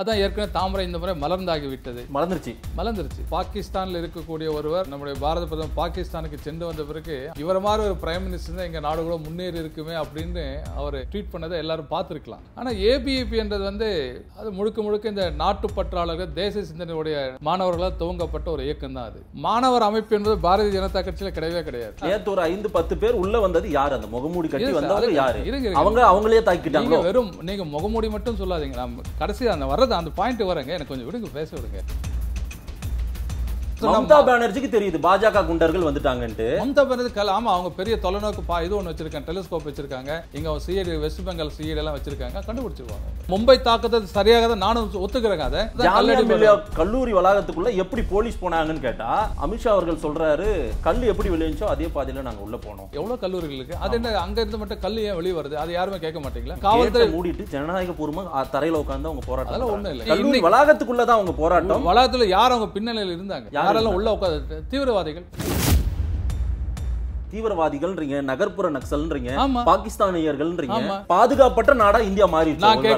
அதான் ஏற்கனவே தாமரை இந்த முறை மலர்ந்தாகி விட்டது மலர்ந்துருச்சு மலர்ந்துருச்சு பாகிஸ்தானில் இருக்கக்கூடிய ஒருவர் நம்முடைய பாரத பிரதமர் பாகிஸ்தானுக்கு சென்று வந்த பிறகு இவர மாதிரி ஒரு பிரைம் மினிஸ்டர் தான் எங்கள் நாடு கூட முன்னேறி இருக்குமே அப்படின்னு அவர் ட்வீட் பண்ணதை எல்லாரும் பார்த்துருக்கலாம் ஆனால் ஏபிஇபின்றது வந்து அது முழுக்க முழுக்க இந்த நாட்டு பற்றாளர்கள் தேச சிந்தனையுடைய மாணவர்களால் துவங்கப்பட்ட ஒரு இயக்கம் தான் அது மாணவர் அமைப்பு என்பது பாரதிய ஜனதா கட்சியில் கிடையவே கிடையாது ஏத்த ஒரு ஐந்து பத்து பேர் உள்ள வந்தது யார் அந்த முகமூடி கட்சி வந்தாலும் அவங்க அவங்களே தாக்கிட்டாங்க வெறும் நீங்க முகமூடி மட்டும் சொல்லாதீங்க நம்ம கடைசி அந்த வர அந்த பாயிண்ட் வரேங்க எனக்கு கொஞ்சம் விடுங்க பேச விடுங்க மம்தா பானர்ஜிக்கு தெரியுது பாஜக குண்டர்கள் வந்துட்டாங்கன்ட்டு மம்தா பானர்ஜி ஆமா அவங்க பெரிய தொலைநோக்கு பா இது ஒன்று வச்சிருக்காங்க டெலிஸ்கோப் வச்சிருக்காங்க இங்க சிஐடி வெஸ்ட் பெங்கால் சிஐடி எல்லாம் வச்சிருக்காங்க கண்டுபிடிச்சிருவாங்க மும்பை தாக்கத்தை சரியாக தான் நானும் ஒத்துக்கிறேங்க அதை கல்லூரி வளாகத்துக்குள்ள எப்படி போலீஸ் போனாங்கன்னு கேட்டா அமித்ஷா அவர்கள் சொல்றாரு கல் எப்படி வெளியோ அதே பாதையில நாங்க உள்ள போனோம் எவ்வளவு கல்லூரிகள் இருக்கு அது என்ன அங்க இருந்து மட்டும் கல் ஏன் வெளியே வருது அது யாருமே கேட்க மாட்டீங்களா காவல்துறை மூடிட்டு ஜனநாயக பூர்வமா தரையில உட்காந்து அவங்க போராட்டம் ஒண்ணு இல்ல கல்லூரி வளாகத்துக்குள்ளதான் அவங்க போராட்டம் வளாகத்துல யார் அவங்க பின்னணியில் இருந்தாங்க யார் யாரெல்லாம் உள்ள உட்காந்து தீவிரவாதிகள் தீவிரவாதிகள்ன்றீங்க நகர்ப்புற நக்சல்ன்றீங்க பாகிஸ்தானியர்கள்ன்றீங்க பாதுகாப்பற்ற நாடா இந்தியா மாறி நான்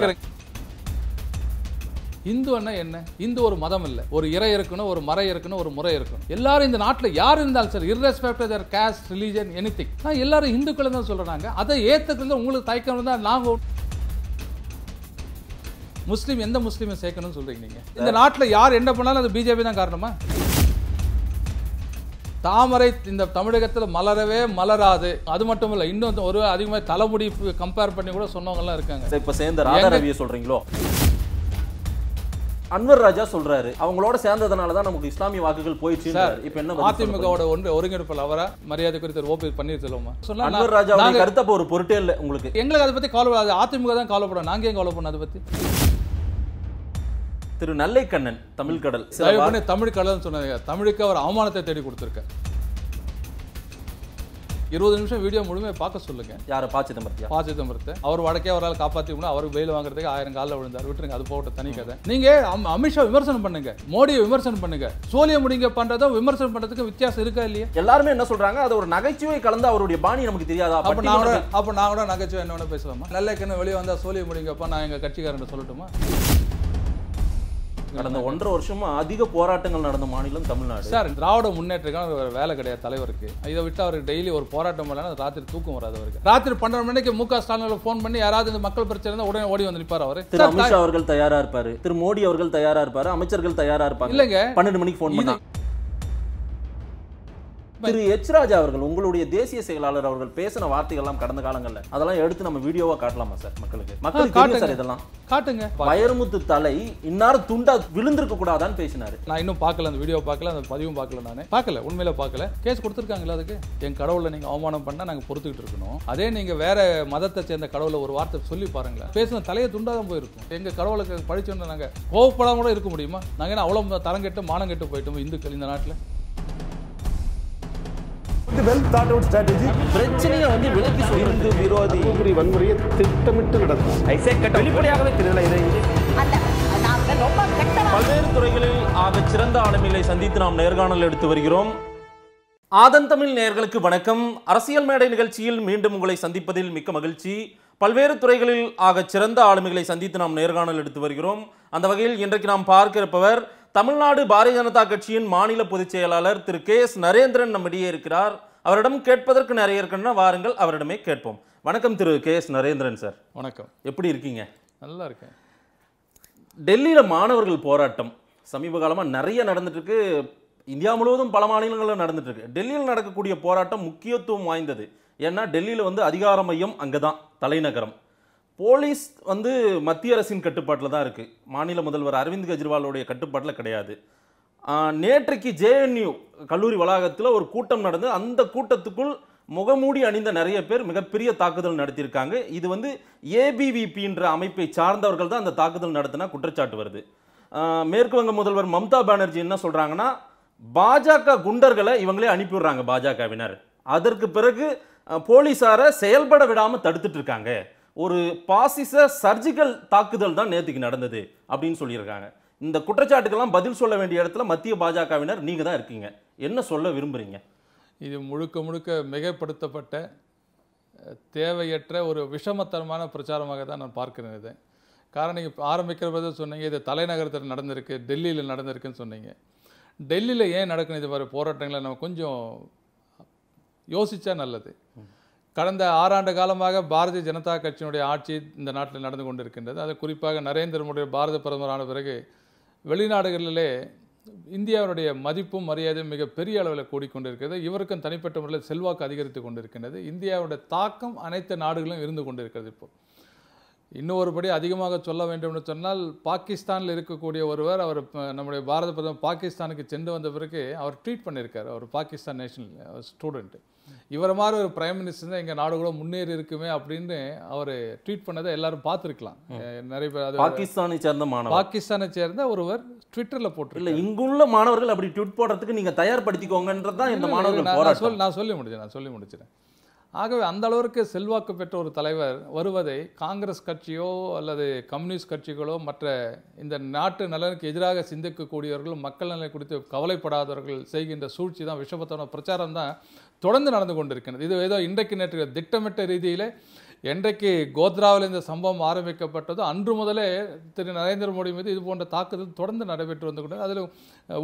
என்ன இந்து ஒரு மதம் இல்லை ஒரு இறை இருக்கணும் ஒரு மறை இருக்கணும் ஒரு முறை இருக்கணும் எல்லாரும் இந்த நாட்டில் யார் இருந்தாலும் சரி இர்ரெஸ்பெக்ட் தர் கேஸ்ட் ரிலீஜன் நான் எல்லாரும் இந்துக்கள் தான் சொல்கிறாங்க அதை ஏற்றுக்கிறது உங்களுக்கு தயக்கம் தான் நாங்கள் முஸ்லீம் எந்த முஸ்லீமை சேர்க்கணும்னு சொல்கிறீங்க நீங்கள் இந்த நாட்டில் யார் என்ன பண்ணாலும் அது பிஜேபி தான் காரணமா தாமரை இந்த தமிழகத்தில் மலரவே மலராது அது மட்டும் இல்லை இன்னும் ஒரு அதிகமாக தலைமுடி கம்பேர் பண்ணி கூட சொன்னவங்கலாம் இருக்காங்க இப்போ சேர்ந்த ராஜாரவிய சொல்கிறீங்களோ அன்வர் ராஜா சொல்றாரு அவங்களோட சேர்ந்ததுனால தான் நமக்கு இஸ்லாமிய வாக்குகள் போயிடுச்சு இப்ப என்ன அதிமுகவோட ஒன்று ஒருங்கிணைப்பில் அவரா மரியாதை குறித்து ஓபி பன்னீர்செல்வமா சொன்னா அன்வர் ராஜா கருத்தப்ப ஒரு பொருட்டே இல்லை உங்களுக்கு எங்களுக்கு அதை பத்தி கவலைப்படாது அதிமுக தான் காலப்படும் நாங்க ஏன் காலப்படணும் அதை பத்தி திரு நல்லைக்கண்ணன் தமிழ் கடல் தமிழ் கடல் சொன்னாங்க தமிழுக்கு அவர் அவமானத்தை தேடி கொடுத்துருக்கேன் இருபது நிமிஷம் வீடியோ முழுமையாக பார்க்க சொல்லுங்க யாரை பா சிதம்பரத்தை பா சிதம்பரத்தை அவர் வடக்கே அவரால் காப்பாற்றி முடியும் அவருக்கு வெயில் வாங்குறதுக்கு ஆயிரம் காலில் விழுந்தார் விட்டுருங்க அது போட்ட தனி கதை நீங்க அமித்ஷா விமர்சனம் பண்ணுங்க மோடியை விமர்சனம் பண்ணுங்க சோலிய முடிங்க பண்றதும் விமர்சனம் பண்றதுக்கு வித்தியாசம் இருக்கா இல்லையா எல்லாருமே என்ன சொல்றாங்க அது ஒரு நகைச்சுவை கலந்து அவருடைய பாணி நமக்கு தெரியாதா அப்ப நான் அப்ப நான் கூட நகைச்சுவை என்ன பேசலாமா நல்ல கண்ணு வெளியே வந்தா சோழிய முடிங்கப்பா நான் எங்க கட்சிக்காரன் சொல்லட்டுமா கடந்த ஒன்றரை வருஷமா அதிக போராட்டங்கள் நடந்த மாநிலம் தமிழ்நாடு சார் திராவிட முன்னேற்றக்கான வேலை கிடையாது தலைவருக்கு இதை விட்டு அவருக்கு டெய்லி ஒரு போராட்டம் பண்ணலாம் ராத்திரி தூக்கம் வராது அவருக்கு ராத்திரி பன்னெண்டு மணிக்கு மு க ஸ்டாலின் ஃபோன் பண்ணி யாராவது இந்த மக்கள் பிரச்சனை இருந்தால் உடனே ஓடி வந்து நிற்பார் அவர் திரு அமித்ஷா அவர்கள் தயாரா இருப்பாரு திரு மோடி அவர்கள் தயாரா இருப்பாரு அமைச்சர்கள் தயாரா இருப்பாங்க இல்லங்க பன்னெண்டு மணிக்கு போன் பண்ணி திரு எச் ராஜா அவர்கள் உங்களுடைய தேசிய செயலாளர் அவர்கள் பேசின வார்த்தைகள்லாம் கடந்த காலங்கள்ல அதெல்லாம் எடுத்து நம்ம வீடியோவா காட்டலாமா சார் மக்களுக்கு மக்கள் தெரியும் சார் இதெல்லாம் காட்டுங்க வயர்முத்து தலை இன்னாரும் துண்டா விழுந்திருக்க கூடாதான்னு பேசினாரு நான் இன்னும் பார்க்கல அந்த வீடியோ பார்க்கல அந்த பதிவும் பார்க்கல நானே பாக்கல உண்மையில பாக்கல கேஸ் கொடுத்துருக்காங்களா அதுக்கு என் கடவுளை நீங்க அவமானம் பண்ணா நாங்க பொறுத்துக்கிட்டு இருக்கணும் அதே நீங்க வேற மதத்தை சேர்ந்த கடவுளை ஒரு வார்த்தை சொல்லி பாருங்களேன் பேசின தலையை துண்டாதான் போயிருக்கும் எங்க கடவுளுக்கு பழிச்சோன்னு நாங்க கோவப்படாம கூட இருக்க முடியுமா நாங்க என்ன அவ்வளவு தரம் கெட்டு மானம் கெட்டு போயிட்டோம் இந்துக்கள் இந்த நாட்டுல அவுட் பிரச்சனையை வந்து வன்முறையை திட்டமிட்டு வெளிப்படையாகவே பல்வேறு துறைகளில் சிறந்த சந்தித்து நாம் நேர்காணல் எடுத்து வருகிறோம் நேர்களுக்கு வணக்கம் அரசியல் மேடை நிகழ்ச்சியில் மீண்டும் உங்களை சந்திப்பதில் மிக்க மகிழ்ச்சி பல்வேறு துறைகளில் ஆக சிறந்த ஆளுமைகளை சந்தித்து நாம் நேர்காணல் எடுத்து வருகிறோம் அந்த வகையில் இன்றைக்கு நாம் பார்க்கிறப்பவர் தமிழ்நாடு பாரதிய ஜனதா கட்சியின் மாநில பொதுச் செயலாளர் திரு கே எஸ் நரேந்திரன் நம்மிடையே இருக்கிறார் அவரிடம் கேட்பதற்கு நிறைய இருக்குன்னா வாருங்கள் அவரிடமே கேட்போம் வணக்கம் திரு கே எஸ் நரேந்திரன் சார் வணக்கம் எப்படி இருக்கீங்க நல்லா இருக்கேன் டெல்லியில் மாணவர்கள் போராட்டம் சமீப காலமாக நிறைய நடந்துட்டுருக்கு இந்தியா முழுவதும் பல மாநிலங்களில் நடந்துட்டுருக்கு டெல்லியில் நடக்கக்கூடிய போராட்டம் முக்கியத்துவம் வாய்ந்தது ஏன்னா டெல்லியில் வந்து அதிகார மையம் அங்கே தான் தலைநகரம் போலீஸ் வந்து மத்திய அரசின் கட்டுப்பாட்டில் தான் இருக்குது மாநில முதல்வர் அரவிந்த் கெஜ்ரிவாலுடைய கட்டுப்பாட்டில் கிடையாது நேற்றைக்கு ஜேஎன்யூ கல்லூரி வளாகத்தில் ஒரு கூட்டம் நடந்து அந்த கூட்டத்துக்குள் முகமூடி அணிந்த நிறைய பேர் மிகப்பெரிய தாக்குதல் நடத்தியிருக்காங்க இது வந்து ஏபிவிபின்ற அமைப்பை சார்ந்தவர்கள் தான் அந்த தாக்குதல் நடத்தினா குற்றச்சாட்டு வருது மேற்கு வங்க முதல்வர் மம்தா பானர்ஜி என்ன சொல்கிறாங்கன்னா பாஜக குண்டர்களை இவங்களே அனுப்பிவிடுறாங்க பாஜகவினர் அதற்கு பிறகு போலீஸாரை செயல்பட விடாமல் தடுத்துட்டு இருக்காங்க ஒரு பாசிச சர்ஜிக்கல் தாக்குதல் தான் நேற்றுக்கு நடந்தது அப்படின்னு சொல்லியிருக்காங்க இந்த குற்றச்சாட்டுக்கெல்லாம் பதில் சொல்ல வேண்டிய இடத்துல மத்திய பாஜகவினர் நீங்கள் தான் இருக்கீங்க என்ன சொல்ல விரும்புகிறீங்க இது முழுக்க முழுக்க மிகப்படுத்தப்பட்ட தேவையற்ற ஒரு விஷமத்தனமான பிரச்சாரமாக தான் நான் பார்க்கிறேன் இதை காரணம் நீங்கள் ஆரம்பிக்கிறப்ப சொன்னீங்க இது தலைநகரத்தில் நடந்திருக்கு டெல்லியில் நடந்திருக்குன்னு சொன்னீங்க டெல்லியில் ஏன் நடக்கணும் இது மாதிரி போராட்டங்களை நம்ம கொஞ்சம் யோசித்தா நல்லது கடந்த ஆறாண்டு காலமாக பாரதிய ஜனதா கட்சியினுடைய ஆட்சி இந்த நாட்டில் நடந்து கொண்டிருக்கின்றது அது குறிப்பாக நரேந்திர மோடி பாரத பிரதமரான பிறகு வெளிநாடுகளிலே இந்தியாவினுடைய மதிப்பும் மரியாதையும் மிக பெரிய அளவில் கூடிக்கொண்டிருக்கிறது இவருக்கும் தனிப்பட்ட முறையில் செல்வாக்கு அதிகரித்து கொண்டிருக்கின்றது இந்தியாவுடைய தாக்கம் அனைத்து நாடுகளும் இருந்து கொண்டிருக்கிறது இப்போது இன்னொருபடி அதிகமாக சொல்ல வேண்டும் என்று சொன்னால் பாகிஸ்தானில் இருக்கக்கூடிய ஒருவர் அவர் நம்முடைய பாரத பிரதமர் பாகிஸ்தானுக்கு சென்று வந்த பிறகு அவர் ட்ரீட் பண்ணியிருக்கார் அவர் பாகிஸ்தான் நேஷனல் ஸ்டூடெண்ட்டு இவர மாதிரி ஒரு பிரைம் மினிஸ்டர் தான் எங்கள் நாடு கூட முன்னேறி இருக்குமே அப்படின்னு அவர் ட்வீட் பண்ணதை எல்லாரும் பார்த்துருக்கலாம் நிறைய பேர் அது பாகிஸ்தானை சேர்ந்த மாணவர் பாகிஸ்தானை சேர்ந்த ஒருவர் ட்விட்டரில் போட்டு இல்லை இங்குள்ள மாணவர்கள் அப்படி ட்வீட் போடுறதுக்கு நீங்கள் தயார்படுத்திக்கோங்கன்றது தான் இந்த மாணவர்கள் நான் சொல்லி நான் சொல்லி முடிச்சேன் நான் சொல்லி முடிச்சிடேன் ஆகவே அந்த அளவிற்கு செல்வாக்கு பெற்ற ஒரு தலைவர் வருவதை காங்கிரஸ் கட்சியோ அல்லது கம்யூனிஸ்ட் கட்சிகளோ மற்ற இந்த நாட்டு நலனுக்கு எதிராக சிந்திக்கக்கூடியவர்களும் மக்கள் நலனை குறித்து கவலைப்படாதவர்கள் செய்கின்ற சூழ்ச்சி தான் விஷபத்தான பிரச்சாரம் தான் தொடர்ந்து நடந்து கொண்டிருக்கிறது இது ஏதோ இன்றைக்கு நேற்று திட்டமிட்ட ரீதியில் என்றைக்கு கோத்ராவில் இந்த சம்பவம் ஆரம்பிக்கப்பட்டதோ அன்று முதலே திரு நரேந்திர மோடி மீது இது போன்ற தாக்குதல் தொடர்ந்து நடைபெற்று வந்து கொண்டு அதில்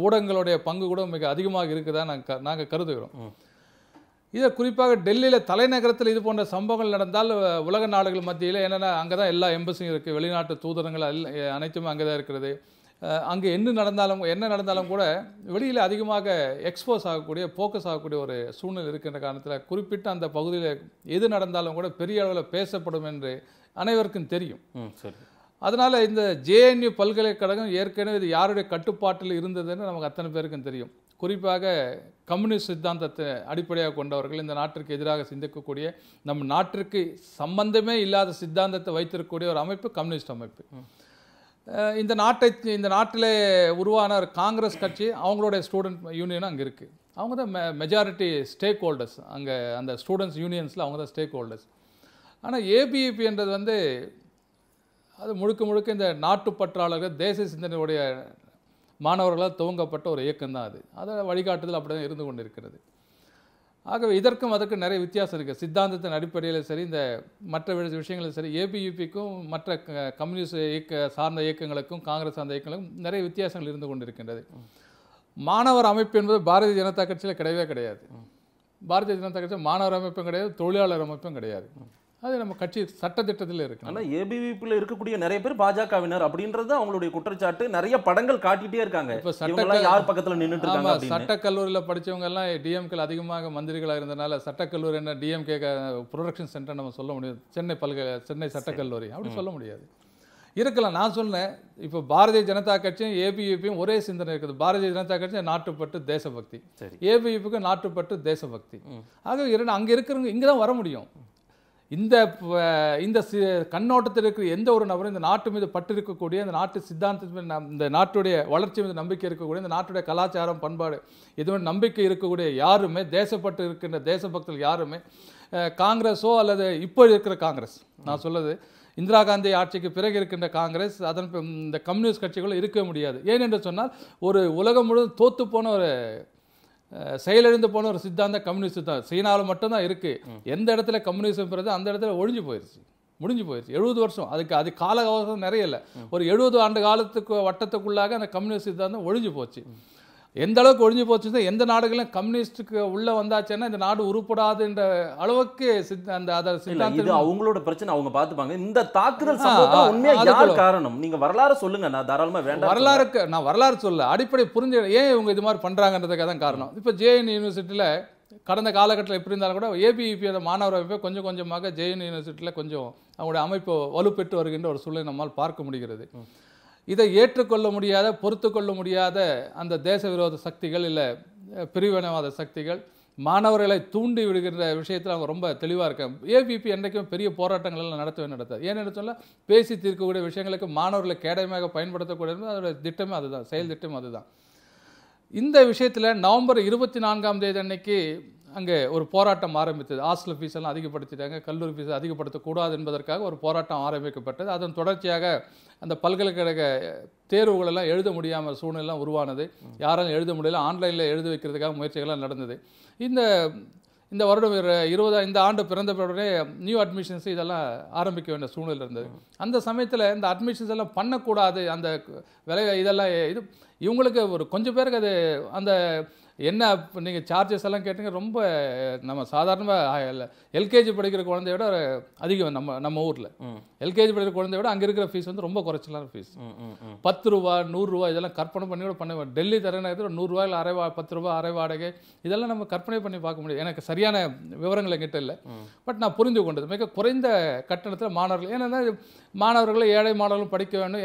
ஊடகங்களுடைய பங்கு கூட மிக அதிகமாக இருக்குதான் நாங்கள் நாங்கள் கருதுகிறோம் இதை குறிப்பாக டெல்லியில் தலைநகரத்தில் இது போன்ற சம்பவங்கள் நடந்தால் உலக நாடுகள் மத்தியில் என்னென்னா அங்கே தான் எல்லா எம்பசியும் இருக்குது வெளிநாட்டு தூதரங்கள் அனைத்துமே அங்கே தான் இருக்கிறது அங்கே என்ன நடந்தாலும் என்ன நடந்தாலும் கூட வெளியில் அதிகமாக எக்ஸ்போஸ் ஆகக்கூடிய ஃபோக்கஸ் ஆகக்கூடிய ஒரு சூழ்நிலை இருக்கின்ற காரணத்தில் குறிப்பிட்ட அந்த பகுதியில் எது நடந்தாலும் கூட பெரிய அளவில் பேசப்படும் என்று அனைவருக்கும் தெரியும் சரி அதனால் இந்த ஜேஎன்யூ பல்கலைக்கழகம் ஏற்கனவே இது யாருடைய கட்டுப்பாட்டில் இருந்ததுன்னு நமக்கு அத்தனை பேருக்கும் தெரியும் குறிப்பாக கம்யூனிஸ்ட் சித்தாந்தத்தை அடிப்படையாக கொண்டவர்கள் இந்த நாட்டிற்கு எதிராக சிந்திக்கக்கூடிய நம் நாட்டிற்கு சம்பந்தமே இல்லாத சித்தாந்தத்தை வைத்திருக்கக்கூடிய ஒரு அமைப்பு கம்யூனிஸ்ட் அமைப்பு இந்த நாட்டை இந்த நாட்டில் உருவான காங்கிரஸ் கட்சி அவங்களுடைய ஸ்டூடெண்ட் யூனியன் அங்கே இருக்குது அவங்க தான் மெ மெஜாரிட்டி ஸ்டேக் ஹோல்டர்ஸ் அங்கே அந்த ஸ்டூடெண்ட்ஸ் யூனியன்ஸில் அவங்க தான் ஸ்டேக் ஹோல்டர்ஸ் ஆனால் ஏபிஇபின்றது வந்து அது முழுக்க முழுக்க இந்த நாட்டுப்பற்றாளர்கள் தேசிய சிந்தனையுடைய மாணவர்களால் துவங்கப்பட்ட ஒரு இயக்கம் தான் அது அதை வழிகாட்டுதல் அப்படி தான் இருந்து கொண்டு இருக்கிறது ஆகவே இதற்கும் அதற்கும் நிறைய வித்தியாசம் இருக்குது சித்தாந்தத்தின் அடிப்படையில் சரி இந்த மற்ற விஷயங்களும் சரி ஏபியூபிக்கும் மற்ற கம்யூனிஸ்ட் இயக்க சார்ந்த இயக்கங்களுக்கும் காங்கிரஸ் சார்ந்த இயக்கங்களுக்கும் நிறைய வித்தியாசங்கள் இருந்து கொண்டிருக்கின்றது மாணவர் அமைப்பு என்பது பாரதிய ஜனதா கட்சியில் கிடையவே கிடையாது பாரதிய ஜனதா கட்சியில் மாணவர் அமைப்பும் கிடையாது தொழிலாளர் அமைப்பும் கிடையாது அது நம்ம கட்சி சட்டத்திட்டத்தில் இருக்கு ஆனால் ஏபிவிபியில் இருக்கக்கூடிய நிறைய பேர் பாஜகவினர் அப்படின்றது அவங்களுடைய குற்றச்சாட்டு நிறைய படங்கள் காட்டிகிட்டே இருக்காங்க இப்போ சட்டம் யார் பக்கத்தில் நின்றுட்டு இருக்காங்க சட்டக்கல்லூரியில் படித்தவங்க எல்லாம் டிஎம்கே அதிகமாக மந்திரிகளாக இருந்தனால சட்டக்கல்லூரி என்ன டிஎம்கே ப்ரொடக்ஷன் சென்டர் நம்ம சொல்ல முடியாது சென்னை பல்கலை சென்னை சட்டக்கல்லூரி அப்படி சொல்ல முடியாது இருக்கலாம் நான் சொன்னேன் இப்போ பாரதிய ஜனதா கட்சியும் ஏபியூபியும் ஒரே சிந்தனை இருக்குது பாரதிய ஜனதா கட்சி நாட்டுப்பட்டு தேசபக்தி ஏபியூபிக்கு நாட்டுப்பட்டு தேசபக்தி ஆகவே இரண்டு அங்கே இருக்கிறவங்க இங்கே தான் வர முடியும் இந்த இந்த சி கண்ணோட்டத்தில் இருக்கிற எந்த ஒரு நபரும் இந்த நாட்டு மீது பட்டு இருக்கக்கூடிய இந்த நாட்டு மீது இந்த நாட்டுடைய வளர்ச்சி மீது நம்பிக்கை இருக்கக்கூடிய இந்த நாட்டுடைய கலாச்சாரம் பண்பாடு எதுவும் நம்பிக்கை இருக்கக்கூடிய யாருமே தேசப்பட்டு இருக்கின்ற தேசபக்தர்கள் யாருமே காங்கிரஸோ அல்லது இப்போ இருக்கிற காங்கிரஸ் நான் சொல்லுது இந்திரா காந்தி ஆட்சிக்கு பிறகு இருக்கின்ற காங்கிரஸ் அதன் இந்த கம்யூனிஸ்ட் கட்சிகளும் இருக்க முடியாது ஏனென்று சொன்னால் ஒரு உலகம் முழுவதும் தோத்து போன ஒரு செயலிழந்து போன ஒரு சித்தாந்த கம்யூனிஸ்ட் தான் சீனாவில் மட்டும்தான் இருக்குது எந்த இடத்துல கம்யூனிசம் பிறகு அந்த இடத்துல ஒழிஞ்சு போயிடுச்சு முடிஞ்சு போயிடுச்சு எழுபது வருஷம் அதுக்கு அது கால நிறைய இல்லை ஒரு எழுபது ஆண்டு காலத்துக்கு வட்டத்துக்குள்ளாக அந்த கம்யூனிஸ்ட் சித்தாந்தம் ஒழிஞ்சு போச்சு எந்த அளவுக்கு ஒழிஞ்சு போச்சுன்னா எந்த நாடுகளும் கம்யூனிஸ்டுக்கு உள்ளே வந்தாச்சுன்னா இந்த நாடு உருப்படாதுன்ற அளவுக்கு அந்த அதை இது அவங்களோட பிரச்சனை அவங்க பார்த்துப்பாங்க இந்த தாக்குதல் உண்மையாக காரணம் நீங்கள் வரலாறு சொல்லுங்க நான் தாராளமாக வேண்டாம் வரலாறுக்கு நான் வரலாறு சொல்ல அடிப்படை புரிஞ்ச ஏன் இவங்க இது மாதிரி பண்ணுறாங்கன்றதுக்காக தான் காரணம் இப்போ ஜேஎன் யூனிவர்சிட்டியில் கடந்த காலகட்டத்தில் எப்படி இருந்தாலும் கூட ஏபிஇபி மாணவர் அமைப்பை கொஞ்சம் கொஞ்சமாக ஜெயின் யூனிவர்சிட்டியில் கொஞ்சம் அவங்களுடைய அமைப்பு வலுப்பெற்று வருகின்ற ஒரு சூழ்நிலை நம்மால் பார்க்க முடிகிறது இதை ஏற்றுக்கொள்ள முடியாத பொறுத்து கொள்ள முடியாத அந்த தேச விரோத சக்திகள் இல்லை பிரிவினவாத சக்திகள் மாணவர்களை தூண்டி விடுகின்ற விஷயத்தில் அவங்க ரொம்ப தெளிவாக இருக்கேன் ஏபிபி என்றைக்கும் பெரிய போராட்டங்கள் எல்லாம் நடத்தவே நடத்தாது ஏன்னு சொல்ல பேசி தீர்க்கக்கூடிய விஷயங்களுக்கு மாணவர்களை கேடயமாக பயன்படுத்தக்கூடியது அதோடய திட்டமே அதுதான் செயல் திட்டம் அதுதான் இந்த விஷயத்தில் நவம்பர் இருபத்தி நான்காம் தேதி அன்னைக்கு அங்கே ஒரு போராட்டம் ஆரம்பித்தது ஹாஸ்டல் ஃபீஸ் எல்லாம் அதிகப்படுத்திட்டாங்க கல்லூரி ஃபீஸ் அதிகப்படுத்தக்கூடாது என்பதற்காக ஒரு போராட்டம் ஆரம்பிக்கப்பட்டது அதன் தொடர்ச்சியாக அந்த பல்கலைக்கழக தேர்வுகளெல்லாம் எழுத முடியாமல் சூழ்நிலாம் உருவானது யாராலும் எழுத முடியல ஆன்லைனில் எழுத வைக்கிறதுக்காக முயற்சிகள்லாம் நடந்தது இந்த இந்த வருடம் இருபதா இந்த ஆண்டு பிறந்த பிறகு நியூ அட்மிஷன்ஸ் இதெல்லாம் ஆரம்பிக்க வேண்டிய சூழ்நிலை இருந்தது அந்த சமயத்தில் இந்த அட்மிஷன்ஸ் எல்லாம் பண்ணக்கூடாது அந்த விலை இதெல்லாம் இது இவங்களுக்கு ஒரு கொஞ்சம் பேருக்கு அது அந்த என்ன நீங்கள் சார்ஜஸ் எல்லாம் கேட்டீங்க ரொம்ப நம்ம சாதாரணமாக எல்கேஜி படிக்கிற குழந்தைய விட அதிகம் நம்ம நம்ம ஊரில் எல்கேஜி படிக்கிற குழந்தைய விட அங்கே இருக்கிற ஃபீஸ் வந்து ரொம்ப குறைச்சலான ஃபீஸ் பத்து ரூபா நூறுரூவா இதெல்லாம் கற்பனை பண்ணி கூட பண்ண டெல்லி தலைநகரத்தில் நூறுரூவா இல்லை அரை பத்து ரூபா அரை வாடகை இதெல்லாம் நம்ம கற்பனை பண்ணி பார்க்க முடியாது எனக்கு சரியான விவரங்கள் எங்கிட்ட இல்லை பட் நான் புரிஞ்சு கொண்டது மிக குறைந்த கட்டணத்தில் மாணவர்கள் ஏன்னா மாணவர்களை ஏழை மாணவர்களும் படிக்க வேணும்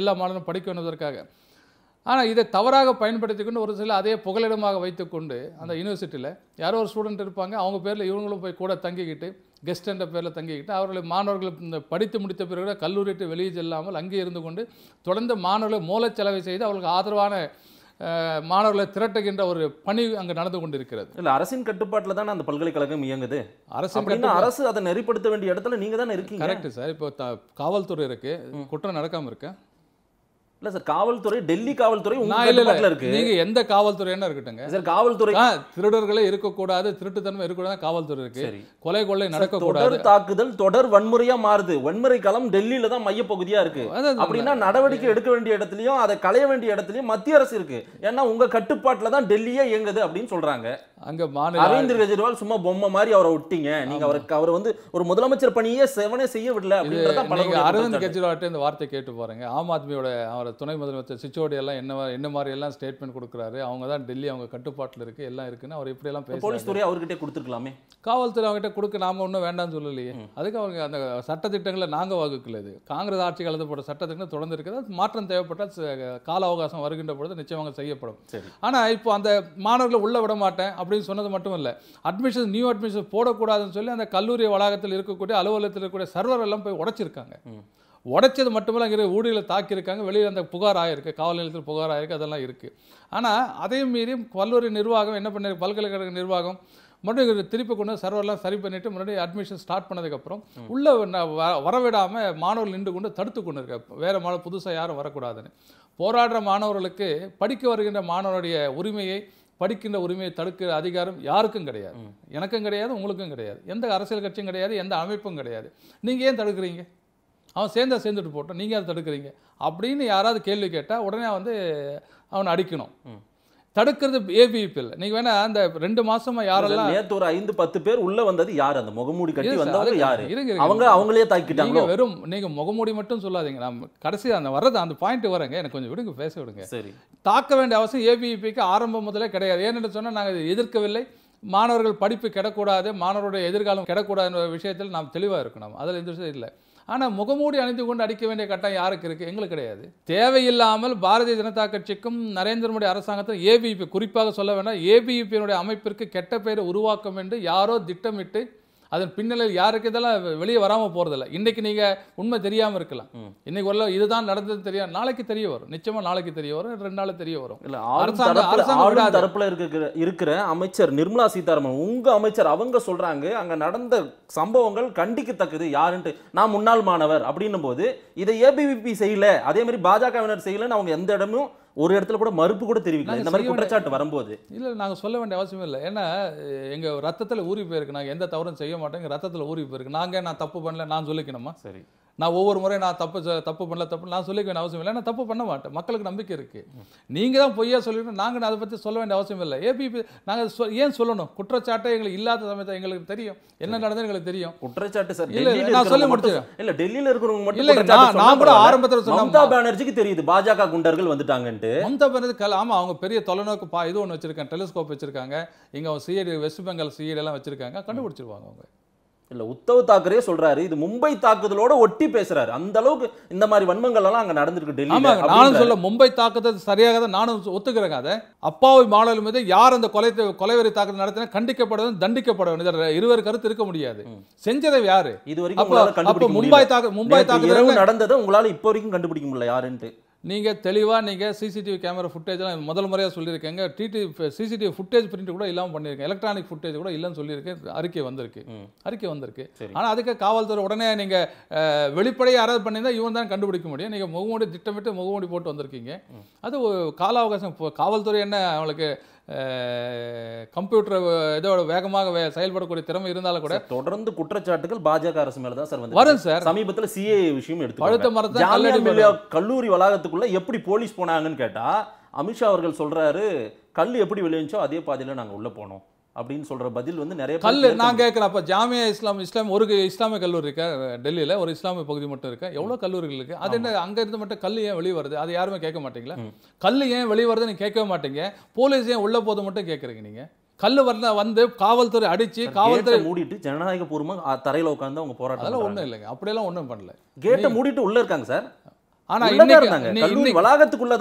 எல்லா மாணவர்களும் படிக்க வேணுவதற்காக ஆனால் இதை தவறாக பயன்படுத்திக்கொண்டு ஒரு சில அதே புகலிடமாக வைத்துக்கொண்டு அந்த யூனிவர்சிட்டியில் யாரோ ஒரு ஸ்டூடெண்ட் இருப்பாங்க அவங்க பேரில் இவங்களும் போய் கூட தங்கிக்கிட்டு கெஸ்ட் என்ற பேரில் தங்கிக்கிட்டு அவர்களை மாணவர்கள் இந்த படித்து முடித்த பிறகு கல்லூரிட்டு வெளியே செல்லாமல் அங்கே இருந்து கொண்டு தொடர்ந்து மாணவர்களை மூலச்செலவை செய்து அவர்களுக்கு ஆதரவான மாணவர்களை திரட்டுகின்ற ஒரு பணி அங்கே நடந்து கொண்டிருக்கிறது இல்லை அரசின் கட்டுப்பாட்டில் தானே அந்த பல்கலைக்கழகம் இயங்குது அரசு அரசு அதை நெறிப்படுத்த வேண்டிய இடத்துல நீங்கள் தானே இருக்கீங்க கரெக்ட் சார் இப்போ காவல்துறை இருக்குது குற்றம் நடக்காமல் இருக்கேன் இல்ல சார் காவல்துறை டெல்லி காவல்துறை உங்க இருக்கு நீங்க எந்த காவல்துறைன்னு இருக்கட்டுங்க சார் காவல்துறை திருடர்களே இருக்கக்கூடாது திருட்டுத்தன்மை இருக்கக்கூடாது காவல்துறை இருக்கு கொலை கொள்ளை நடக்கக்கூடாது தொடர் தாக்குதல் தொடர் வன்முறையா மாறுது வன்முறை களம் டெல்லியில தான் மையப்பகுதியா இருக்கு அப்படின்னா நடவடிக்கை எடுக்க வேண்டிய இடத்துலயும் அதை களைய வேண்டிய இடத்துலயும் மத்திய அரசு இருக்கு ஏன்னா உங்க கட்டுப்பாட்டுல தான் டெல்லியே இயங்குது அப்படின்னு சொல்றாங்க அங்க மாநில அரவிந்த் கெஜ்ரிவால் சும்மா பொம்மை மாதிரி அவரை விட்டீங்க நீங்க அவருக்கு அவர் வந்து ஒரு முதலமைச்சர் பணியே செவனே செய்ய விடல அப்படின்றத அரவிந்த் கெஜ்ரிவால்ட்ட இந்த வார்த்தை கேட்டு பாருங்க ஆம் ஆத்மியோட அவர் துணை முதலமைச்சர் சிச்சோடி எல்லாம் என்ன என்ன மாதிரி எல்லாம் ஸ்டேட்மெண்ட் கொடுக்குறாரு அவங்க தான் டெல்லி அவங்க கட்டுப்பாட்டில் இருக்கு எல்லாம் இருக்குன்னு அவர் இப்படி எல்லாம் போலீஸ் துறை அவர்கிட்ட கொடுத்துருக்கலாமே காவல்துறை அவங்ககிட்ட கொடுக்க நாம ஒன்றும் வேண்டாம்னு சொல்லலையே அதுக்கு அவங்க அந்த சட்டத்திட்டங்களை நாங்கள் வகுக்கல இது காங்கிரஸ் ஆட்சி போட்ட சட்டத்திட்டங்கள் தொடர்ந்து இருக்கிறது மாற்றம் தேவைப்பட்டால் கால அவகாசம் வருகின்ற பொழுது நிச்சயமாக செய்யப்படும் ஆனால் இப்போ அந்த மாணவர்களை உள்ள விட மாட்டேன் அப்படின்னு சொன்னது மட்டும் இல்லை அட்மிஷன் நியூ அட்மிஷன் போடக்கூடாதுன்னு சொல்லி அந்த கல்லூரி வளாகத்தில் இருக்கக்கூடிய அலுவலகத்தில் இருக்கக்கூடிய சர்வர் எல்லாம் போய் உடச்சிருக்காங்க உடைச்சது மட்டுமல்ல அங்கே ஊழியில் தாக்கியிருக்காங்க வெளியில் அந்த புகார் ஆகிருக்கு காவல் நிலையத்தில் புகார் ஆகிருக்கு அதெல்லாம் இருக்குது ஆனால் அதையும் மீறி கல்லூரி நிர்வாகம் என்ன பண்ணிருக்கு பல்கலைக்கழக நிர்வாகம் மறுபடியும் திருப்பி கொண்டு சர்வர்லாம் சரி பண்ணிவிட்டு மறுபடியும் அட்மிஷன் ஸ்டார்ட் பண்ணதுக்கப்புறம் உள்ளே வரவிடாமல் மாணவர்கள் நின்று கொண்டு தடுத்து கொண்டு இருக்க வேறு மாணவர் புதுசாக யாரும் வரக்கூடாதுன்னு போராடுற மாணவர்களுக்கு படிக்க வருகின்ற மாணவருடைய உரிமையை படிக்கின்ற உரிமையை தடுக்கிற அதிகாரம் யாருக்கும் கிடையாது எனக்கும் கிடையாது உங்களுக்கும் கிடையாது எந்த அரசியல் கட்சியும் கிடையாது எந்த அமைப்பும் கிடையாது நீங்கள் ஏன் தடுக்கிறீங்க அவன் சேர்ந்தா சேர்ந்துட்டு போட்டோம் நீங்கள் அதை தடுக்கிறீங்க அப்படின்னு யாராவது கேள்வி கேட்டால் உடனே வந்து அவனை அடிக்கணும் தடுக்கிறது இல்லை நீங்கள் வேணா அந்த ரெண்டு மாசமா யாரெல்லாம் நேற்று ஒரு ஐந்து பத்து பேர் உள்ள வந்தது யார் அந்த முகமூடி கட்டி வந்தவங்க யாரு அவங்க அவங்களே தாக்கிட்டாங்க வெறும் நீங்கள் முகமூடி மட்டும் சொல்லாதீங்க நம்ம கடைசி அந்த வர்றது அந்த பாயிண்ட் வரங்க எனக்கு கொஞ்சம் விடுங்க பேச விடுங்க சரி தாக்க வேண்டிய அவசியம் ஏபிபிக்கு ஆரம்பம் முதலே கிடையாது ஏன்னு சொன்னால் நாங்கள் எதிர்க்கவில்லை மாணவர்கள் படிப்பு கிடக்கூடாது மாணவருடைய எதிர்காலம் என்ற விஷயத்தில் நாம் தெளிவாக இருக்கணும் அதில் எந்த விஷயம் இல்லை ஆனால் முகமூடி அணிந்து கொண்டு அடிக்க வேண்டிய கட்டம் யாருக்கு இருக்குது எங்களுக்கு கிடையாது தேவையில்லாமல் பாரதிய ஜனதா கட்சிக்கும் நரேந்திர மோடி அரசாங்கத்திற்கும் ஏபிபி குறிப்பாக சொல்ல வேண்டாம் ஏபிபியினுடைய அமைப்பிற்கு கெட்ட பெயரை உருவாக்கும் என்று யாரோ திட்டமிட்டு அதன் பின்னலில் யாருக்கு இதெல்லாம் வெளியே வராமல் போகிறதில்ல இன்றைக்கி நீங்கள் உண்மை தெரியாமல் இருக்கலாம் இன்றைக்கி ஒரு இதுதான் நடந்தது தெரியாது நாளைக்கு தெரிய வரும் நிச்சயமாக நாளைக்கு தெரிய வரும் ரெண்டு நாள் தெரிய வரும் இல்லை அரசாங்கம் தரப்பில் இருக்கிற இருக்கிற அமைச்சர் நிர்மலா சீதாராமன் உங்கள் அமைச்சர் அவங்க சொல்கிறாங்க அங்கே நடந்த சம்பவங்கள் கண்டிக்கத்தக்கது யாருன்ட்டு நான் முன்னாள் மாணவர் அப்படின்னும் போது இதை ஏபிவிபி செய்யல அதே மாதிரி பாஜகவினர் செய்யலன்னு அவங்க எந்த இடமும் ஒரு இடத்துல கூட மறுப்பு கூட தெரிவிக்கல இந்த மாதிரி குற்றச்சாட்டு வரும்போது இல்லை நாங்கள் சொல்ல வேண்டிய அவசியம் இல்லை ஏன்னா எங்கள் ரத்தத்தில் ஊறி போயிருக்கு நாங்கள் எந்த தவறும் செய்ய மாட்டோம் எங்கள் ரத்தத்தில் ஊறி போயிருக்கு நாங்கள் நான் தப்பு பண்ணல நான் சொல்லிக்கணுமா சரி நான் ஒவ்வொரு முறையும் நான் தப்பு தப்பு பண்ணல தப்பு நான் சொல்லிக்க வேண்டிய அவசியம் இல்லை ஏன்னா தப்பு பண்ண மாட்டேன் மக்களுக்கு நம்பிக்கை இருக்குது நீங்கள் தான் பொய்யா சொல்லிக்கணும் நாங்கள் அதை பற்றி சொல்ல வேண்டிய அவசியம் இல்லை ஏபிபி நாங்கள் ஏன் சொல்லணும் குற்றச்சாட்டை எங்களுக்கு இல்லாத சமயத்தை எங்களுக்கு தெரியும் என்ன நடந்தது எங்களுக்கு தெரியும் குற்றச்சாட்டு சார் இல்லை நான் சொல்ல முடிச்சிருக்கேன் இல்லை டெல்லியில் இருக்கிறவங்க மட்டும் இல்லை நான் கூட ஆரம்பத்தில் சொன்னேன் மம்தா பானர்ஜிக்கு தெரியுது பாஜக குண்டர்கள் வந்துட்டாங்கன்ட்டு மம்தா பானர்ஜி ஆமாம் அவங்க பெரிய தொலைநோக்கு பா இது ஒன்று வச்சுருக்காங்க டெலிஸ்கோப் வச்சுருக்காங்க இங்கே சிஐடி வெஸ்ட் பெங்கால் சிஐடி எல்லாம் வச்சுருக்காங்க கண்டுபிடிச்சிருவாங்க அவங்க இல்லை உத்தவ் தாக்கரே சொல்றாரு இது மும்பை தாக்குதலோட ஒட்டி பேசுறாரு அந்த அளவுக்கு இந்த மாதிரி வன்மங்கள் எல்லாம் அங்க நடந்திருக்கு டெல்லி நானும் சொல்ல மும்பை தாக்குதல் சரியாக தான் நானும் ஒத்துக்கிறேங்க அதை அப்பாவி மாணவர்கள் மீது யார் அந்த கொலை கொலைவரி தாக்குதல் நடத்தினா கண்டிக்கப்பட வேண்டும் தண்டிக்கப்பட வேண்டும் இருவர் கருத்து இருக்க முடியாது செஞ்சதை யாரு இது வரைக்கும் மும்பை தாக்கு மும்பை தாக்குதல் நடந்ததை உங்களால இப்போ வரைக்கும் கண்டுபிடிக்க முடியல யாருன்ட்டு நீங்கள் தெளிவாக நீங்கள் சிசிடிவி கேமரா ஃபுட்டேஜ்லாம் முதல் முறையாக சொல்லியிருக்கேங்க டிடி சிசிடிவி ஃபுட்டேஜ் பிரிண்ட் கூட இல்லாமல் பண்ணியிருக்கேன் எலக்ட்ரானிக் ஃபுட்டேஜ் கூட இல்லைன்னு சொல்லியிருக்கேன் அறிக்கை வந்திருக்கு அறிக்கை வந்திருக்கு ஆனால் அதுக்கு காவல்துறை உடனே நீங்கள் வெளிப்படையை யாராவது பண்ணியிருந்தால் இவன் தான் கண்டுபிடிக்க முடியும் நீங்கள் முகமூடி திட்டமிட்டு முகமூடி போட்டு வந்திருக்கீங்க அது கால அவகாசம் இப்போ காவல்துறை என்ன அவங்களுக்கு கம்ப்யூட்டர் இதோட வேகமாக செயல்படக்கூடிய திறமை இருந்தாலும் கூட தொடர்ந்து குற்றச்சாட்டுகள் பாஜக அரசு மேல தான் சார் வந்து வரும் சார் சமீபத்தில் சிஏ விஷயம் எடுத்து பழுத்த மரத்தை கல்லூரி வளாகத்துக்குள்ள எப்படி போலீஸ் போனாங்கன்னு கேட்டா அமித்ஷா அவர்கள் சொல்றாரு கல் எப்படி விளையுச்சோ அதே பாதையில நாங்க உள்ள போனோம் அப்படின்னு சொல்ற பதில் வந்து நிறைய கல் நான் கேட்குறேன் அப்ப ஜாமியா இஸ்லாம் இஸ்லாம் ஒரு இஸ்லாமிய கல்லூரி இருக்கா டெல்லியில ஒரு இஸ்லாமிய பகுதி மட்டும் இருக்க எவ்வளவு கல்லூரிகள் இருக்கு அது என்ன இருந்து மட்டும் கல் ஏன் வெளியே வருது அது யாருமே கேட்க மாட்டீங்களா கல் ஏன் வெளியே வருது நீங்க கேட்கவே மாட்டீங்க போலீஸ் ஏன் உள்ள போது மட்டும் கேட்கறீங்க நீங்க கல் வரல வந்து காவல்துறை அடிச்சு காவல்துறை மூடிட்டு ஜனநாயக பூர்வமாக தரையில உட்காந்து அவங்க போராட்டம் அதெல்லாம் ஒண்ணும் இல்லைங்க அப்படியெல்லாம் ஒண்ணும் பண்ணல கேட்டை மூடிட்டு உள்ள இருக்காங்க சார் ஆனா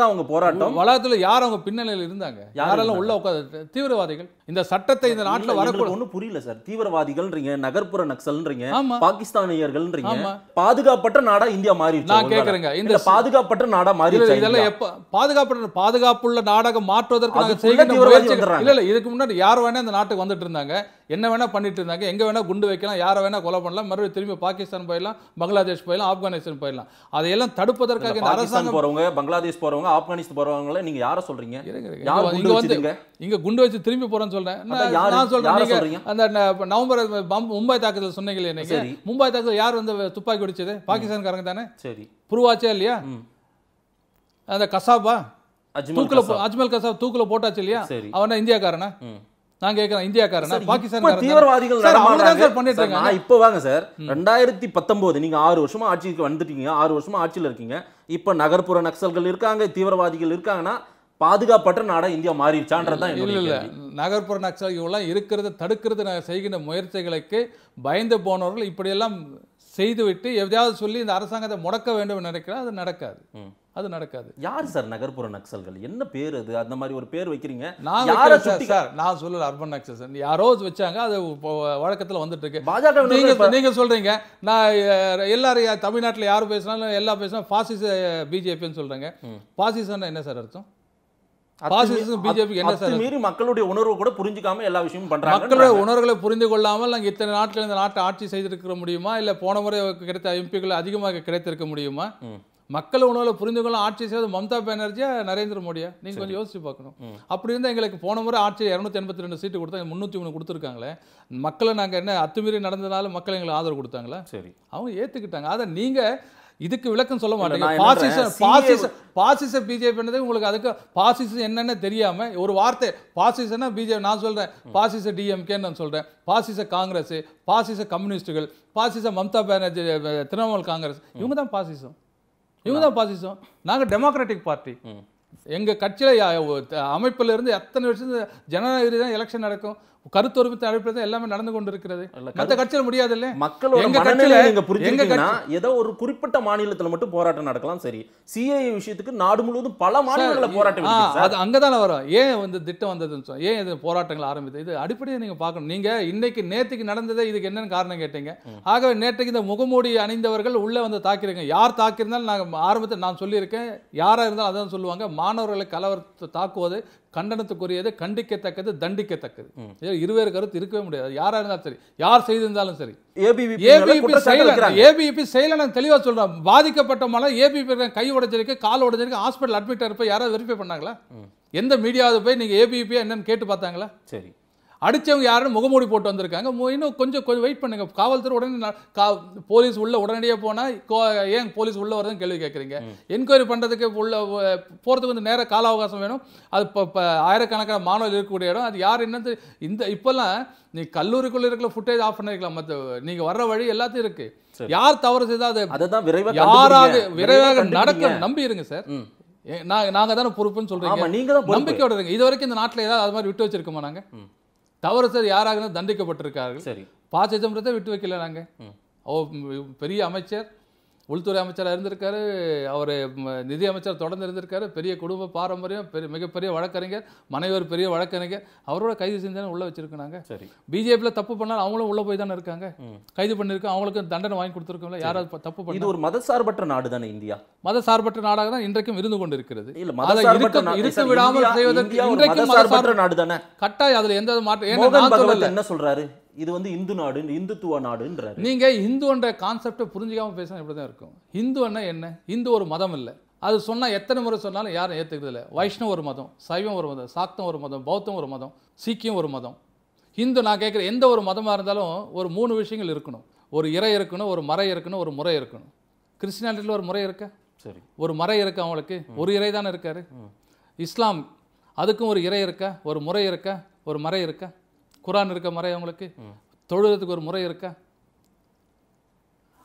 அவங்க போராட்டம் வளாகத்துல யார் அவங்க பின்னணியில் இருந்தாங்க யாரெல்லாம் உள்ள உட்காந்து தீவிரவாதிகள் இந்த சட்டத்தை இந்த புரியல சார் தீவிரவாதிகள்ன்றீங்க நகர்ப்புற நக்சல்ன்றீங்க பாதுகாப்பற்ற இந்தியா நான் பாதுகாப்பற்ற இதெல்லாம் எப்ப பாதுகாப்பற்ற இல்ல இதுக்கு முன்னாடி யார் வேணா நாட்டுக்கு வந்துட்டு இருந்தாங்க என்ன வேணா பண்ணிட்டு இருந்தாங்க எங்க வேணா குண்டு வைக்கலாம் வேணா கொலை பண்ணலாம் மறுபடியும் திரும்பி பாகிஸ்தான் போயிடலாம் பங்களாதேஷ் போயிடலாம் ஆப்கானிஸ்தான் போயிடலாம் அதையெல்லாம் தடுப்பதற்கு அதற்காக அரசாங்கம் போறவங்க பங்களாதேஷ் போறவங்க ஆப்கானிஸ்தான் போறவங்கள நீங்க யார சொல்றீங்க இங்க வந்து இங்க குண்டு வச்சு திரும்பி போறேன்னு சொல்றேன் அந்த நவம்பர் மும்பை தாக்குதல் சொன்னீங்களே இன்னைக்கு மும்பை தாக்குதல் யார் வந்து துப்பாக்கி வெடிச்சது பாகிஸ்தான்காரங்க தானே சரி புருவாச்சா இல்லையா அந்த கசாபா தூக்கில் அஜ்மல் கசாப் தூக்குல போட்டாச்சு இல்லையா அவனா இந்தியாக்காரனா நான் கேட்கறேன் இந்தியாக்காரனா பாகிஸ்தான் தீவிரவாதிகள் சார் பண்ணிட்டு இருக்காங்க இப்போ வாங்க சார் ரெண்டாயிரத்தி பத்தொன்பது நீங்க ஆறு வருஷமா ஆட்சிக்கு வந்துட்டீங்க ஆறு வருஷமா ஆட்சியில் இருக்கீங்க இப்ப நகர்ப்புற நக்சல்கள் இருக்காங்க தீவிரவாதிகள் இருக்காங்கன்னா பாதுகாப்பற்ற நாடா இந்தியா மாறிடுச்சான்றதான் இல்லை இல்லை நகர்ப்புற நக்சல்கள்லாம் இருக்கிறத தடுக்கிறது நான் செய்கின்ற முயற்சிகளுக்கு பயந்து போனவர்கள் இப்படியெல்லாம் செய்துவிட்டு எதையாவது சொல்லி இந்த அரசாங்கத்தை முடக்க வேண்டும் நினைக்கிறேன் அது நடக்காது அது நடக்காது யார் சார் நகர்ப்புற நக்சல்கள் என்ன பேர் அது அந்த மாதிரி ஒரு பேர் வைக்கிறீங்க நான் யாரை சார் நான் சொல்லல அர்பன் நக்சல் யாரோ வச்சாங்க அது வழக்கத்தில் வந்துட்டு இருக்கு பாஜக நீங்க நீங்க சொல்றீங்க நான் எல்லாரும் தமிழ்நாட்டில் யார் பேசினாலும் எல்லா பேசினாலும் பாசிச பிஜேபின்னு சொல்றேங்க பாசிசம்னா என்ன சார் அர்த்தம் மக்களுடைய உணர்வு கூட புரிஞ்சுக்காம எல்லா விஷயமும் பண்றாங்க உணர்வுகளை புரிந்து கொள்ளாமல் நாங்கள் இத்தனை நாட்கள் இந்த நாட்டை ஆட்சி செய்திருக்க முடியுமா இல்ல போன முறை கிடைத்த எம்பிக்கள் அதிகமாக கிடைத்திருக்க முடியுமா மக்கள் உணவில் கொள்ள ஆட்சி செய்வது மம்தா பானர்ஜியா நரேந்திர மோடியா நீங்கள் கொஞ்சம் யோசிச்சு பார்க்கணும் அப்படி இருந்தால் எங்களுக்கு போன முறை ஆட்சி இரநூத்தி எண்பத்தி ரெண்டு சீட்டு கொடுத்தா முந்நூற்றி மூணு கொடுத்துருக்காங்களே மக்களை நாங்கள் என்ன அத்துமீறி நடந்ததுனால மக்கள் எங்களுக்கு ஆதரவு கொடுத்தாங்களா சரி அவங்க ஏற்றுக்கிட்டாங்க அதை நீங்கள் இதுக்கு விளக்கம் சொல்ல மாட்டேங்க பாசிச பாசிச பாசிச பிஜேபி உங்களுக்கு அதுக்கு பாசிசம் என்னன்னு தெரியாம ஒரு வார்த்தை பாசிசன்னா பிஜேபி நான் சொல்றேன் பாசிச டிஎம்கேன்னு நான் சொல்றேன் பாசிச காங்கிரஸ் பாசிச கம்யூனிஸ்டுகள் பாசிச மம்தா பானர்ஜி திரிணாமுல் காங்கிரஸ் இவங்க தான் பாசிசம் இவங்க தான் பாசிசம் நாங்கள் டெமோக்ராட்டிக் பார்ட்டி எங்கள் கட்சியில் அமைப்பில் இருந்து எத்தனை வருஷம் ஜனநாயக தான் எலெக்ஷன் நடக்கும் கருத்தொருமித்த அடிப்படையில் எல்லாமே நடந்து கொண்டிருக்கிறது மற்ற கட்சியில் முடியாது இல்ல மக்களோட எங்க கட்சியில நீங்க புரிஞ்சுக்கிட்டீங்கன்னா ஏதோ ஒரு குறிப்பிட்ட மாநிலத்துல மட்டும் போராட்டம் நடக்கலாம் சரி சிஐ விஷயத்துக்கு நாடு முழுவதும் பல மாநிலங்களில் போராட்டம் அது அங்கதான வரும் ஏன் வந்து திட்டம் வந்ததுன்னு சொல்லி ஏன் இது போராட்டங்கள் ஆரம்பித்தது இது அடிப்படையை நீங்க பார்க்கணும் நீங்க இன்னைக்கு நேத்துக்கு நடந்ததே இதுக்கு என்னன்னு காரணம் கேட்டீங்க ஆகவே நேற்றுக்கு இந்த முகமூடி அணிந்தவர்கள் உள்ள வந்து தாக்கிருங்க யார் தாக்கியிருந்தாலும் நாங்கள் ஆரம்பத்தில் நான் சொல்லியிருக்கேன் யாரா இருந்தாலும் அதான் சொல்லுவாங்க மாணவர்களை கலவரத்தை தாக்குவது கண்டனத்துக்குரியது கண்டிக்கத்தக்கது தண்டிக்கத்தக்கது இருவேறு கருத்து இருக்கவே முடியாது யாரா இருந்தாலும் சரி யார் செய்திருந்தாலும் சரி ஏபிபி செயலன் ஏபிபி செயலன் தெளிவாக சொல்கிறேன் பாதிக்கப்பட்ட மலை ஏபிபி கை உடைஞ்சிருக்கு கால் உடைஞ்சிருக்கு ஹாஸ்பிட்டல் அட்மிட் இருப்ப யாராவது வெரிஃபை பண்ணாங்களா எந்த மீடியாவது போய் நீங்கள் ஏபிபி என்னன்னு கேட்டு பார்த்தாங்களா சரி அடித்தவங்க யாருன்னு முகமூடி போட்டு வந்திருக்காங்க இன்னும் கொஞ்சம் கொஞ்சம் வெயிட் பண்ணுங்கள் காவல்துறை உடனே கா போலீஸ் உள்ளே உடனடியாக போனால் ஏன் போலீஸ் உள்ளே வருதுன்னு கேள்வி கேட்குறீங்க என்கொயரி பண்ணுறதுக்கு உள்ள போகிறதுக்கு வந்து நேர கால அவகாசம் வேணும் அது இப்போ ஆயிரக்கணக்கான மாணவர்கள் இருக்கக்கூடிய இடம் அது யார் என்னன்னு இந்த இப்போல்லாம் நீ கல்லூரிக்குள்ளே இருக்கிற ஃபுட்டேஜ் ஆஃப் பண்ணிருக்கலாம் மற்ற நீங்கள் வர்ற வழி எல்லாத்தையும் இருக்குது யார் தவறு செய்தால் அதுதான் விரைவாக யாராவது விரைவாக நடக்க நம்பி இருங்க சார் நாங்கள் தானே பொறுப்புன்னு சொல்கிறீங்க நீங்கள் தான் நம்பிக்கையோட இருங்க இது வரைக்கும் இந்த நாட்டில் ஏதாவது அது மாதிரி விட்டு வச்சிருக்கோமா நாங்கள் தவறு சார் யாராக தண்டிக்கப்பட்டிருக்கார்கள் சரி ப சிதம்பரத்தை விட்டு வைக்கல நாங்கள் பெரிய அமைச்சர் உள்துறை அமைச்சராக இருந்திருக்காரு அவர் நிதி அமைச்சர் தொடர்ந்து இருந்திருக்காரு பெரிய குடும்ப பாரம்பரியம் பெரிய மிகப்பெரிய வழக்கறிஞர் மனைவர் பெரிய வழக்கறிஞர் அவரோட கைது செஞ்சாலும் உள்ளே வச்சிருக்காங்க சரி பிஜேபியில் தப்பு பண்ணால் அவங்களும் உள்ளே போய் தானே இருக்காங்க கைது பண்ணியிருக்கோம் அவங்களுக்கு தண்டனை வாங்கி கொடுத்துருக்கோம்ல யாராவது தப்பு பண்ணி ஒரு மதசார்பற்ற நாடு தானே இந்தியா மதசார்பற்ற நாடாக தான் இன்றைக்கும் இருந்து கொண்டு இருக்கிறது இருக்க விடாமல் செய்வதற்கு இன்றைக்கும் நாடு தானே கட்டாயம் அதில் எந்த மாற்றம் என்ன சொல்றாரு இது வந்து இந்து நாடு இந்துத்துவ நாடுன்ற நீங்கள் இந்துன்ற கான்செப்டை புரிஞ்சிக்காமல் பேசினா இப்படி தான் இருக்கும் இந்துன்னா என்ன இந்து ஒரு மதம் இல்லை அது சொன்னால் எத்தனை முறை சொன்னாலும் யாரும் ஏற்றுக்கிறது இல்லை வைஷ்ணவ ஒரு மதம் சைவம் ஒரு மதம் சாக்தம் ஒரு மதம் பௌத்தம் ஒரு மதம் சீக்கியம் ஒரு மதம் இந்து நான் கேட்குற எந்த ஒரு மதமாக இருந்தாலும் ஒரு மூணு விஷயங்கள் இருக்கணும் ஒரு இறை இருக்கணும் ஒரு மறை இருக்கணும் ஒரு முறை இருக்கணும் கிறிஸ்டியானிட்டியில் ஒரு முறை இருக்க சரி ஒரு மறை இருக்கு அவங்களுக்கு ஒரு இறை தானே இருக்காரு இஸ்லாம் அதுக்கும் ஒரு இறை இருக்கா ஒரு முறை இருக்கா ஒரு மறை இருக்கா குரான் இருக்க முறை அவங்களுக்கு தொழுகிறதுக்கு ஒரு முறை இருக்கா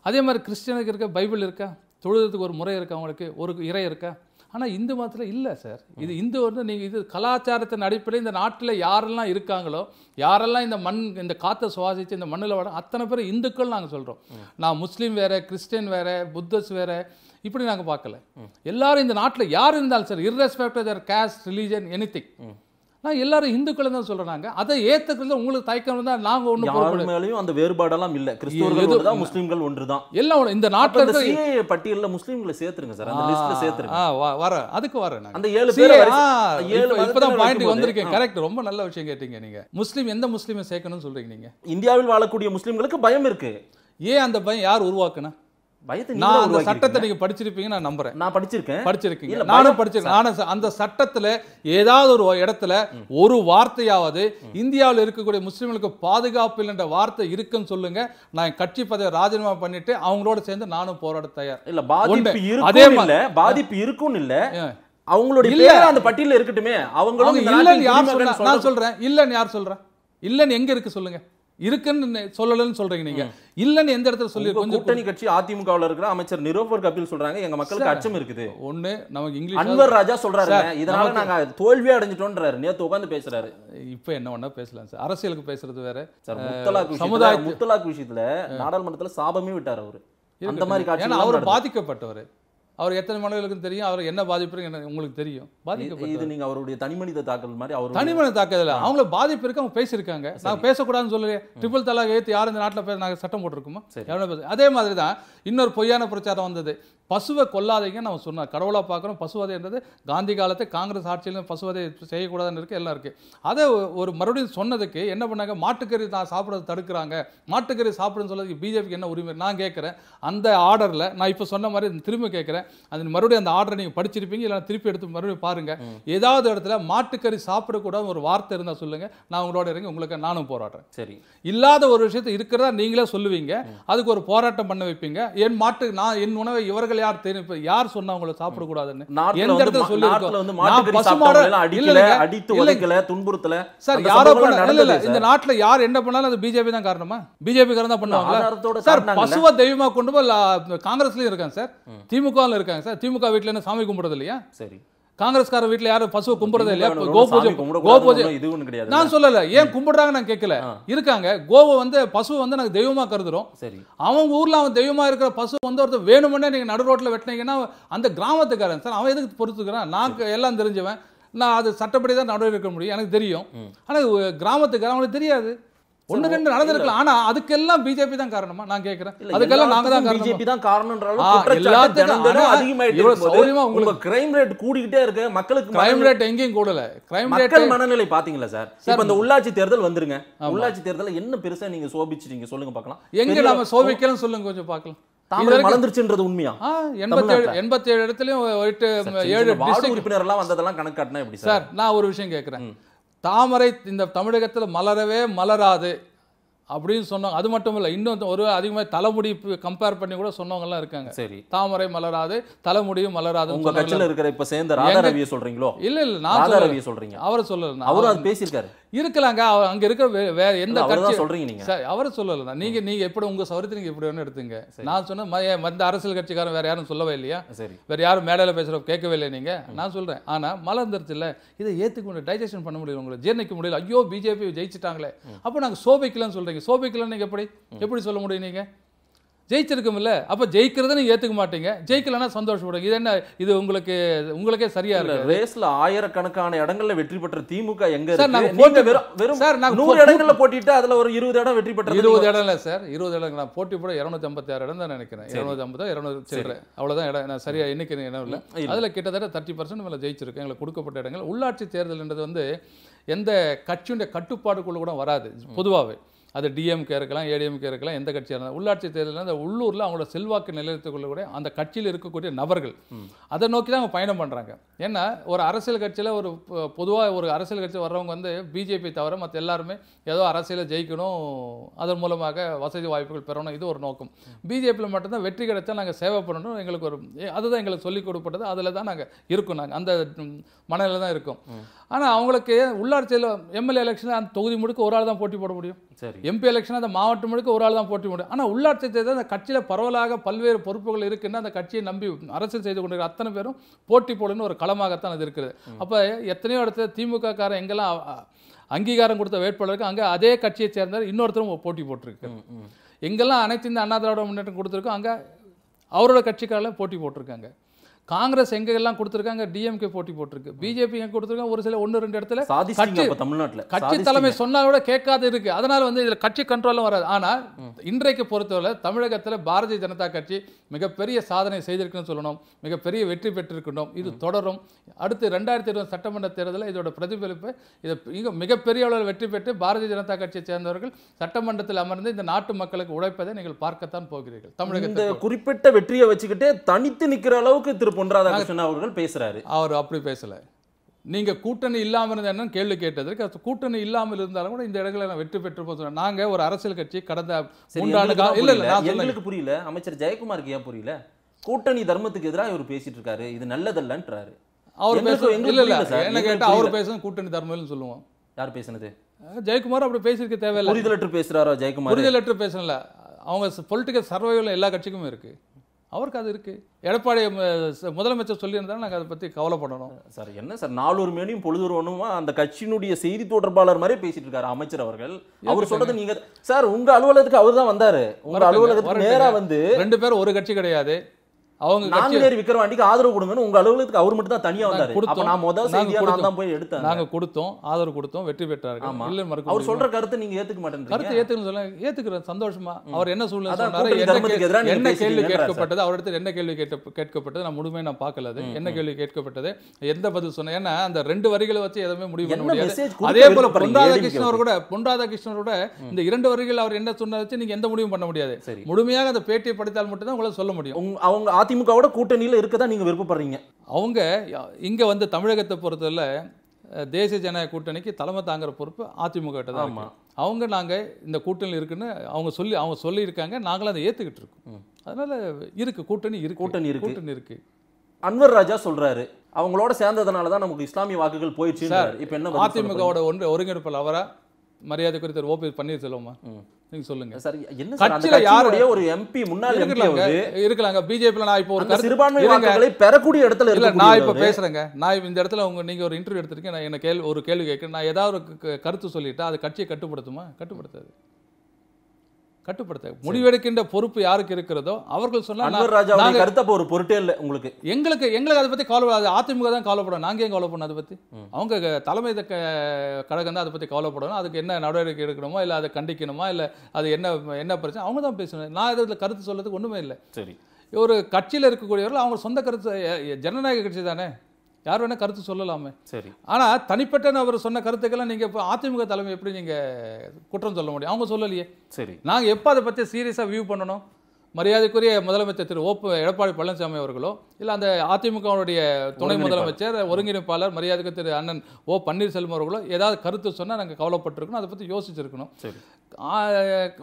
அதே மாதிரி கிறிஸ்டியனுக்கு இருக்க பைபிள் இருக்கா தொழுகிறதுக்கு ஒரு முறை இருக்கா அவங்களுக்கு ஒரு இறை இருக்கா ஆனால் இந்து மதத்தில் இல்லை சார் இது இந்து வந்து நீங்கள் இது கலாச்சாரத்தின் அடிப்படையில் இந்த நாட்டில் யாரெல்லாம் இருக்காங்களோ யாரெல்லாம் இந்த மண் இந்த காற்றை சுவாசித்து இந்த மண்ணில் வாட அத்தனை பேர் இந்துக்கள் நாங்கள் சொல்கிறோம் நான் முஸ்லீம் வேறு கிறிஸ்டின் வேறு புத்தஸ் வேறு இப்படி நாங்கள் பார்க்கல எல்லாரும் இந்த நாட்டில் யார் இருந்தாலும் sir irrespective of their caste religion anything நான் எல்லாரும் இந்துக்கள் தான் சொல்றாங்க அதை ஏத்துக்கிறது உங்களுக்கு தயக்கம் தான் நாங்க ஒண்ணு மேலேயும் அந்த வேறுபாடெல்லாம் இல்ல கிறிஸ்தவர்கள் தான் முஸ்லீம்கள் ஒன்று தான் எல்லாம் இந்த நாட்டில் சிஏ பட்டியல்ல முஸ்லீம்களை சேர்த்துருங்க சார் அந்த லிஸ்ட்ல சேர்த்துருங்க வர அதுக்கு வர அந்த ஏழு பேர் ஏழு இப்பதான் பாயிண்ட் வந்திருக்கேன் கரெக்ட் ரொம்ப நல்ல விஷயம் கேட்டீங்க நீங்க முஸ்லீம் எந்த முஸ்லீமை சேர்க்கணும்னு சொல்றீங்க நீங்க இந்தியாவில் வாழக்கூடிய முஸ்லீம்களுக்கு பயம் இருக்கு ஏன் அந்த பயம் யார் உருவாக்குனா பயத்தை நான் சட்டத்தை நீங்க படிச்சிருப்பீங்க நான் நம்புறேன் நான் படிச்சிருக்கேன் படிச்சிருக்கீங்க நானும் படிச்சிருக்கேன் நானும் அந்த சட்டத்துல ஏதாவது ஒரு இடத்துல ஒரு வார்த்தையாவது இந்தியாவில் இருக்கக்கூடிய முஸ்லிம்களுக்கு பாதுகாப்பு இல்லைன்ற வார்த்தை இருக்குன்னு சொல்லுங்க நான் கட்சி பதவி ராஜினாமா பண்ணிட்டு அவங்களோட சேர்ந்து நானும் போராட தயார் இல்ல பாதிப்பு இருக்கும் இல்ல பாதிப்பு இருக்கும்னு இல்ல அவங்களுடைய இல்ல அந்த பட்டியல இருக்கட்டுமே அவங்களும் இல்லன்னு யார் சொல்றேன் இல்லன்னு யார் சொல்றேன் இல்லன்னு எங்க இருக்கு சொல்லுங்க இருக்குன்னு சொல்லலன்னு சொல்றீங்க நீங்க இல்லன்னு எந்த இடத்துல சொல்லி கொஞ்சம் கூட்டணி கட்சி அதிமுக இருக்கிற அமைச்சர் நிரோபர் கபில் சொல்றாங்க எங்க மக்களுக்கு அச்சம் இருக்குது ஒண்ணு நமக்கு இங்கிலீஷ் அன்வர் ராஜா சொல்றாரு இதனால நாங்க தோல்வியா அடைஞ்சிட்டோம்ன்றாரு நேத்து உட்காந்து பேசுறாரு இப்ப என்ன ஒண்ணா பேசலாம் சார் அரசியலுக்கு பேசுறது வேற சமுதாய முத்தலாக் விஷயத்துல நாடாளுமன்றத்துல சாபமே விட்டார் அவரு அந்த மாதிரி அவர் பாதிக்கப்பட்டவர் அவர் எத்தனை மனிதர்களுக்கும் தெரியும் அவர் என்ன பாதிப்பு உங்களுக்கு தெரியும் பாதிக்கப்பட்ட நீங்க அவருடைய தனிமனித தாக்கல் மாதிரி அவர் தனிமனித தாக்குதல் அவங்கள பாதிப்பு இருக்கு அவங்க பேசியிருக்காங்க நாங்கள் பேசக்கூடாதுன்னு சொல்லி ட்ரிபிள் தலாக் ஏற்றி யார் இந்த நாட்டில் நாங்கள் சட்டம் போட்டிருக்கோமா அதே மாதிரி தான் இன்னொரு பொய்யான பிரச்சாரம் வந்தது பசுவை கொல்லாதீங்கன்னு நம்ம சொன்னார் கடவுளாக பார்க்குறோம் பசுவதைன்றது காந்தி காலத்தை காங்கிரஸ் ஆட்சியிலும் பசுவதை செய்யக்கூடாதுன்னு இருக்குது எல்லாம் இருக்குது அதை ஒரு மறுபடியும் சொன்னதுக்கு என்ன பண்ணாங்க மாட்டுக்கறி நான் சாப்பிட்றது தடுக்கிறாங்க மாட்டுக்கறி சாப்பிடுன்னு சொல்கிறதுக்கு பிஜேபிக்கு என்ன உரிமை நான் கேட்குறேன் அந்த ஆர்டரில் நான் இப்போ சொன்ன மாதிரி திரும்ப கேட்குறேன் அது மறுபடியும் அந்த ஆர்டரை நீங்கள் படிச்சிருப்பீங்க இல்லை திருப்பி எடுத்து மறுபடியும் பாருங்கள் ஏதாவது இடத்துல மாட்டுக்கறி சாப்பிடக்கூடாது ஒரு வார்த்தை இருந்தால் சொல்லுங்கள் நான் உங்களோட இறங்கி உங்களுக்கு நானும் போராடுறேன் சரி இல்லாத ஒரு விஷயத்தை இருக்கிறதா நீங்களே சொல்லுவீங்க அதுக்கு ஒரு போராட்டம் பண்ண வைப்பீங்க என் மாட்டு நான் என் உணவை இவர்கள் யார் தெரியும் யார் சொன்னா அவங்கள சாப்பிடக்கூடாதுன்னு எந்த இடத்துல சொல்லி துன்புறுத்தல சார் யாரோ பண்ண இல்ல இந்த நாட்டுல யார் என்ன பண்ணாலும் அது பிஜேபி தான் காரணமா பிஜேபி காரணம் தான் பண்ணுவாங்க சார் பசுவ தெய்வமா கொண்டு போய் காங்கிரஸ்லயும் இருக்காங்க சார் திமுகவில் இருக்காங்க சார் திமுக வீட்டுல என்ன சாமி கும்பிடுறது இல்லையா சரி காங்கிரஸ்கார வீட்டில் யாரும் பசுவை கும்பிடுறதே இல்லையா கோ பூஜை கோ பூஜை இது ஒண்ணு கிடையாது நான் சொல்லலை ஏன் கும்பிடுறாங்க நான் கேட்கல இருக்காங்க கோவை வந்து பசுவை வந்து நாங்கள் தெய்வமாக கருதுறோம் சரி அவங்க ஊரில் அவன் தெய்வமா இருக்கிற பசு வந்து ஒருத்தர் வேணுமென்னே நீங்கள் நடு ரோட்டில் வெட்டினீங்கன்னா அந்த கிராமத்துக்காரன் சார் அவன் எதுக்கு பொறுத்துக்கிறான் நான் எல்லாம் தெரிஞ்சவன் நான் அது சட்டப்படி தான் நடவடிக்கை எடுக்க முடியும் எனக்கு தெரியும் ஆனால் கிராமத்துக்காரன் அவங்களுக்கு தெரியாது ஒன்று ரெண்டு நடந்திருக்கலாம் ஆனா அதுக்கெல்லாம் பிஜேபி தான் காரணமா நான் கேட்கிறேன் அதுக்கெல்லாம் நாங்க தான் பிஜேபி தான் காரணம்ன்றாலும் உங்களுக்கு கிரைம் ரேட் கூடிக்கிட்டே இருக்கு மக்களுக்கு கிரைம் ரேட் எங்கேயும் கூடல கிரைம் ரேட் மனநிலை பாத்தீங்களா சார் இப்போ இந்த உள்ளாட்சி தேர்தல் வந்துருங்க உள்ளாட்சி தேர்தல என்ன பெருசா நீங்க சோபிச்சிட்டீங்க சொல்லுங்க பாக்கலாம் எங்க நாம சோபிக்கலாம் சொல்லுங்க கொஞ்சம் பார்க்கலாம் மலர்ந்துருச்சுன்றது உண்மையா எண்பத்தி ஏழு இடத்துலயும் ஏழு உறுப்பினர் எல்லாம் வந்ததெல்லாம் கணக்கு காட்டினா எப்படி சார் நான் ஒரு விஷயம் கேட்கிறேன் தாமரை இந்த தமிழகத்தில் மலரவே மலராது அப்படின்னு சொன்னாங்க அது மட்டும் இல்லை இன்னும் ஒரு அதிகமாக தலைமுடி கம்பேர் பண்ணி கூட சொன்னவங்கலாம் இருக்காங்க சரி தாமரை மலராது தலைமுடியும் மலராது உங்க கட்சியில் இருக்கிற இப்போ சேர்ந்த ராதாரவியை சொல்றீங்களோ இல்லை இல்லை நான் ராதாரவியை சொல்றீங்க அவரை சொல்லல அவரும் அது பேசியிருக்காரு இருக்கலாங்க அவர் அங்கே இருக்கிற வேற எந்த கட்சி சொல்றீங்க நீங்க சார் அவரை சொல்லலாம் நீங்க நீங்க எப்படி உங்க சௌரியத்தை நீங்க எப்படி வேணும் எடுத்துங்க நான் சொன்னேன் மந்த அரசியல் கட்சிக்காரன் வேற யாரும் சொல்லவே இல்லையா சரி வேற யாரும் மேடையில் பேசுற கேட்கவே இல்லை நீங்க நான் சொல்றேன் ஆனா மலர்ந்துருச்சு இல்லை இதை ஏத்துக்க முடியும் டைஜஷன் பண்ண முடியல உங்களை ஜீர்ணிக்க முடியல ஐயோ பிஜேபி ஜெயிச்சிட்டாங்களே அப்போ நாங்கள் சோபிக்கலன்னு சொல்றீங்க சோபிக்கலன்னு நீங்க எப்படி எப்படி சொல்ல முடியும் நீங்க ஜெயிச்சிருக்கும்ல அப்போ ஜெயிக்கிறத நீங்கள் ஏற்றுக்க மாட்டீங்க ஜெயிக்கலன்னா சந்தோஷப்படுங்க இது என்ன இது உங்களுக்கு உங்களுக்கே சரியா இல்லை ரேஸில் ஆயிரக்கணக்கான இடங்களில் வெற்றி பெற்ற திமுக எங்க சார் நாங்கள் போட்டி வெறும் வெறும் சார் நாங்கள் நூறு இடங்களில் போட்டிட்டு அதில் ஒரு இருபது இடம் வெற்றி பெற்ற இருபது இடம் இல்லை சார் இருபது இடம் நான் போட்டி போட இரநூத்தி ஐம்பத்தி ஆறு இடம் தான் நினைக்கிறேன் இரநூத்தி ஐம்பதோ இரநூத்தி அவ்வளோதான் இடம் நான் சரியா எண்ணிக்கை இடம் இல்லை அதில் கிட்டத்தட்ட தேர்ட்டி பர்சன்ட் மேலே ஜெயிச்சிருக்கேன் எங்களுக்கு கொடுக்கப்பட்ட இடங்கள் உள்ளாட்சி தேர்தல்ன்றது வந்து எந்த கட்சியுடைய கட்டுப்பாடுக்குள்ள கூட வராது பொதுவாகவே அது டிஎம்கே இருக்கலாம் ஏடிஎம்கே இருக்கலாம் எந்த கட்சியாக இருந்தாலும் உள்ளாட்சி தேர்தலில் அந்த உள்ளூரில் அவங்களோட செல்வாக்கு நிலைநிறுத்திக் கொள்ளக்கூடிய அந்த கட்சியில் இருக்கக்கூடிய நபர்கள் அதை நோக்கி தான் அவங்க பயணம் பண்ணுறாங்க ஏன்னா ஒரு அரசியல் கட்சியில் ஒரு பொதுவாக ஒரு அரசியல் கட்சி வர்றவங்க வந்து பிஜேபி தவிர மற்ற எல்லாருமே ஏதோ அரசியலை ஜெயிக்கணும் அதன் மூலமாக வசதி வாய்ப்புகள் பெறணும் இது ஒரு நோக்கம் பிஜேபியில் மட்டும்தான் வெற்றி கிடைச்சா நாங்கள் சேவை பண்ணணும் எங்களுக்கு ஒரு அதுதான் எங்களுக்கு சொல்லிக் கொடுப்பட்டது அதில் தான் நாங்கள் இருக்கோம் நாங்கள் அந்த மனநிலை தான் இருக்கும் ஆனால் அவங்களுக்கு உள்ளாட்சியில் எம்எல்ஏ எலெக்ஷன் அந்த தொகுதி முழுக்க ஒரு ஆள் தான் போட்டி போட முடியும் சரி எம்பி எலெக்ஷன் அந்த மாவட்டம் முழுக்க ஒரு ஆள் தான் போட்டி முடியும் ஆனால் உள்ளாட்சி தேர்தல் அந்த கட்சியில் பரவலாக பல்வேறு பொறுப்புகள் இருக்குன்னு அந்த கட்சியை நம்பி அரசியல் செய்து கொண்டிருக்க அத்தனை பேரும் போட்டி போடணும்னு ஒரு களமாகத்தான் அது இருக்குது அப்போ எத்தனையோ இடத்துல திமுக காரன் எங்கெல்லாம் அங்கீகாரம் கொடுத்த வேட்பாளருக்கு அங்கே அதே கட்சியை சேர்ந்தார் இன்னொருத்தரும் போட்டி போட்டிருக்கு எங்கெல்லாம் அனைத்து இந்த அண்ணா திராவிட முன்னேற்றம் கொடுத்துருக்கோம் அங்கே அவரோட கட்சிக்காரில் போட்டி போட்டிருக்காங்க காங்கிரஸ் எங்கெல்லாம் கொடுத்துருக்காங்க டிஎம்கே போட்டி போட்டிருக்கு பிஜேபி எங்க கொடுத்துருக்காங்க ஒரு சில ஒன்று ரெண்டு இடத்துல கட்சி தமிழ்நாட்டில் கட்சி தலைமை சொன்னால் கூட கேட்காது இருக்கு அதனால வந்து இதில் கட்சி கண்ட்ரோலும் வராது ஆனால் இன்றைக்கு பொறுத்தவரை தமிழகத்தில் பாரதிய ஜனதா கட்சி மிகப்பெரிய சாதனை செய்திருக்குன்னு சொல்லணும் மிகப்பெரிய வெற்றி பெற்றிருக்கணும் இது தொடரும் அடுத்து ரெண்டாயிரத்தி இருபது சட்டமன்ற தேர்தலில் இதோட பிரதிபலிப்பு இதை மிகப்பெரிய அளவில் வெற்றி பெற்று பாரதிய ஜனதா கட்சியை சேர்ந்தவர்கள் சட்டமன்றத்தில் அமர்ந்து இந்த நாட்டு மக்களுக்கு உழைப்பதை நீங்கள் பார்க்கத்தான் போகிறீர்கள் தமிழகத்தில் குறிப்பிட்ட வெற்றியை வச்சுக்கிட்டு தனித்து நிற்கிற அளவுக்கு திரு திரு பொன் ராதாகிருஷ்ணன் அவர்கள் பேசுகிறாரு அவர் அப்படி பேசல நீங்க கூட்டணி இல்லாமல் இருந்த கேள்வி கேட்டதற்கு கூட்டணி இல்லாமல் இருந்தாலும் கூட இந்த இடங்களை நான் வெற்றி பெற்று சொன்னேன் நாங்க ஒரு அரசியல் கட்சி கடந்த மூன்றாண்டு காலம் எங்களுக்கு புரியல அமைச்சர் ஜெயக்குமாருக்கு ஏன் புரியல கூட்டணி தர்மத்துக்கு எதிராக இவர் பேசிட்டு இருக்காரு இது நல்லதல்லன்றாரு அவர் பேச கேட்டால் அவர் பேசுறது கூட்டணி தர்மம்னு சொல்லுவோம் யார் பேசுனது ஜெயக்குமார் அப்படி பேசியிருக்க தேவையில்லை புரிதலற்று பேசுகிறாரோ ஜெயக்குமார் புரிதலற்று பேசல அவங்க பொலிட்டிக்கல் சர்வைவல் எல்லா கட்சிக்குமே இருக்குது அவருக்கு அது இருக்குது எடப்பாடி முதலமைச்சர் சொல்லியிருந்தாலும் நாங்கள் அதை பற்றி கவலைப்படணும் சார் என்ன சார் நாலூறு மணியும் பொழுதுருவனுமா அந்த கட்சியினுடைய செய்தி தொடர்பாளர் மாதிரி பேசிட்டு இருக்காரு அமைச்சர் அவர்கள் அவர் சொல்றது நீங்க சார் உங்க அலுவலகத்துக்கு அவர் தான் வந்தாரு உங்க அலுவலகத்துக்கு நேராக வந்து ரெண்டு பேரும் ஒரு கட்சி கிடையாது அவங்க நாங்குநேரி விக்ரவாண்டிக்கு ஆதரவு கொடுங்கன்னு உங்க அலுவலகத்துக்கு அவர் மட்டும் தான் தனியா வந்தாரு கொடுத்தோம் நான் முதல் செய்தியா நான் தான் போய் எடுத்தேன் நாங்க கொடுத்தோம் ஆதரவு கொடுத்தோம் வெற்றி பெற்றாரு ஆமா இல்ல மறக்க அவர் சொல்ற கருத்து நீங்க ஏத்துக்க மாட்டேன் கருத்து ஏத்துக்கணும் சொல்ல ஏத்துக்கிறேன் சந்தோஷமா அவர் என்ன சூழ்நிலை என்ன கேள்வி கேட்கப்பட்டது அவர் என்ன கேள்வி கேட்கப்பட்டது நான் முழுமையாக நான் பார்க்கல அது என்ன கேள்வி கேட்கப்பட்டது எந்த பதில் சொன்ன ஏன்னா அந்த ரெண்டு வரிகளை வச்சு எதுவுமே முடிவு பண்ண முடியாது அதே போல பொன் ராதாகிருஷ்ணன் அவர் கூட பொன் ராதாகிருஷ்ணன் கூட இந்த இரண்டு வரிகள் அவர் என்ன சொன்னதை வச்சு நீங்க எந்த முடிவும் பண்ண முடியாது முழுமையாக அந்த பேட்டியை படித்தால் மட்டும்தான் உங்களால் சொல்ல முடியும் அவங்க அதிமுகவோட கூட்டணியில் இருக்க தான் நீங்கள் விருப்பப்படுறீங்க அவங்க இங்கே வந்து தமிழகத்தை பொறுத்தவரை தேசிய ஜனநாயக கூட்டணிக்கு தலைமை தாங்குற பொறுப்பு அதிமுக கிட்ட தான் அவங்க நாங்கள் இந்த கூட்டணி இருக்குன்னு அவங்க சொல்லி அவங்க சொல்லியிருக்காங்க நாங்களும் அதை ஏற்றுக்கிட்டு இருக்கோம் அதனால் இருக்குது கூட்டணி இருக்கு கூட்டணி இருக்கு கூட்டணி இருக்குது அன்வர் ராஜா சொல்கிறாரு அவங்களோட சேர்ந்ததுனால தான் நமக்கு இஸ்லாமிய வாக்குகள் போயிடுச்சு இப்போ என்ன அதிமுகவோட ஒன்று ஒருங்கிணைப்பில் அவரா மரியாதை குறித்த ஓபி பன்னீர்செல்வமா நீங்க சொல்லுங்க சார் என்ன கட்சியில யாருடைய ஒரு எம்பி முன்னாள் இருக்கலாங்க இருக்கலாங்க பிஜேபியில் நான் இப்போ ஒரு சிறுபான்மை வாக்குகளை பெறக்கூடிய இடத்துல இல்லை நான் இப்ப பேசுறேங்க நான் இந்த இடத்துல உங்க நீங்க ஒரு இன்டர்வியூ எடுத்திருக்கேன் நான் என்ன கேள்வி ஒரு கேள்வி கேட்க நான் ஏதாவது ஒரு கருத்து சொல்லிட்டா அது கட்சியை கட்டுப்படுத்துமா கட்டுப்படுத்தாது கட்டுப்படுத்த முடிவெடுக்கின்ற பொறுப்பு யாருக்கு இருக்கிறதோ அவர்கள் சொன்னால் ஒரு பொருட்டே இல்லை உங்களுக்கு எங்களுக்கு எங்களுக்கு அதை பற்றி கவலைப்படாது அதிமுக தான் கவலைப்படும் நாங்கள் ஏன் கவலைப்படணும் அதை பற்றி அவங்க தலைமை கழகம் தான் அதை பற்றி கவலைப்படணும் அதுக்கு என்ன நடவடிக்கை எடுக்கணுமோ இல்லை அதை கண்டிக்கணுமா இல்லை அது என்ன என்ன பிரச்சனை அவங்க தான் பேசணும் நான் இதில் கருத்து சொல்றதுக்கு ஒன்றுமே இல்லை சரி ஒரு கட்சியில் இருக்கக்கூடியவர்கள் அவங்க சொந்த கருத்து ஜனநாயக கட்சி தானே யார் வேணால் கருத்து சொல்லலாமே சரி ஆனால் தனிப்பட்ட அவர் சொன்ன கருத்துக்கெல்லாம் நீங்கள் இப்போ அதிமுக தலைமை எப்படி நீங்கள் குற்றம் சொல்ல முடியும் அவங்க சொல்லலையே சரி நாங்கள் எப்போ அதை பற்றி சீரியஸாக வியூ பண்ணணும் மரியாதைக்குரிய முதலமைச்சர் திரு ஓ எடப்பாடி பழனிசாமி அவர்களோ இல்லை அந்த அதிமுகவுடைய துணை முதலமைச்சர் ஒருங்கிணைப்பாளர் மரியாதைக்கு திரு அண்ணன் ஓ பன்னீர்செல்வம் அவர்களோ ஏதாவது கருத்து சொன்னால் நாங்கள் கவலைப்பட்டிருக்கணும் அதை பற்றி யோசிச்சிருக்கணும்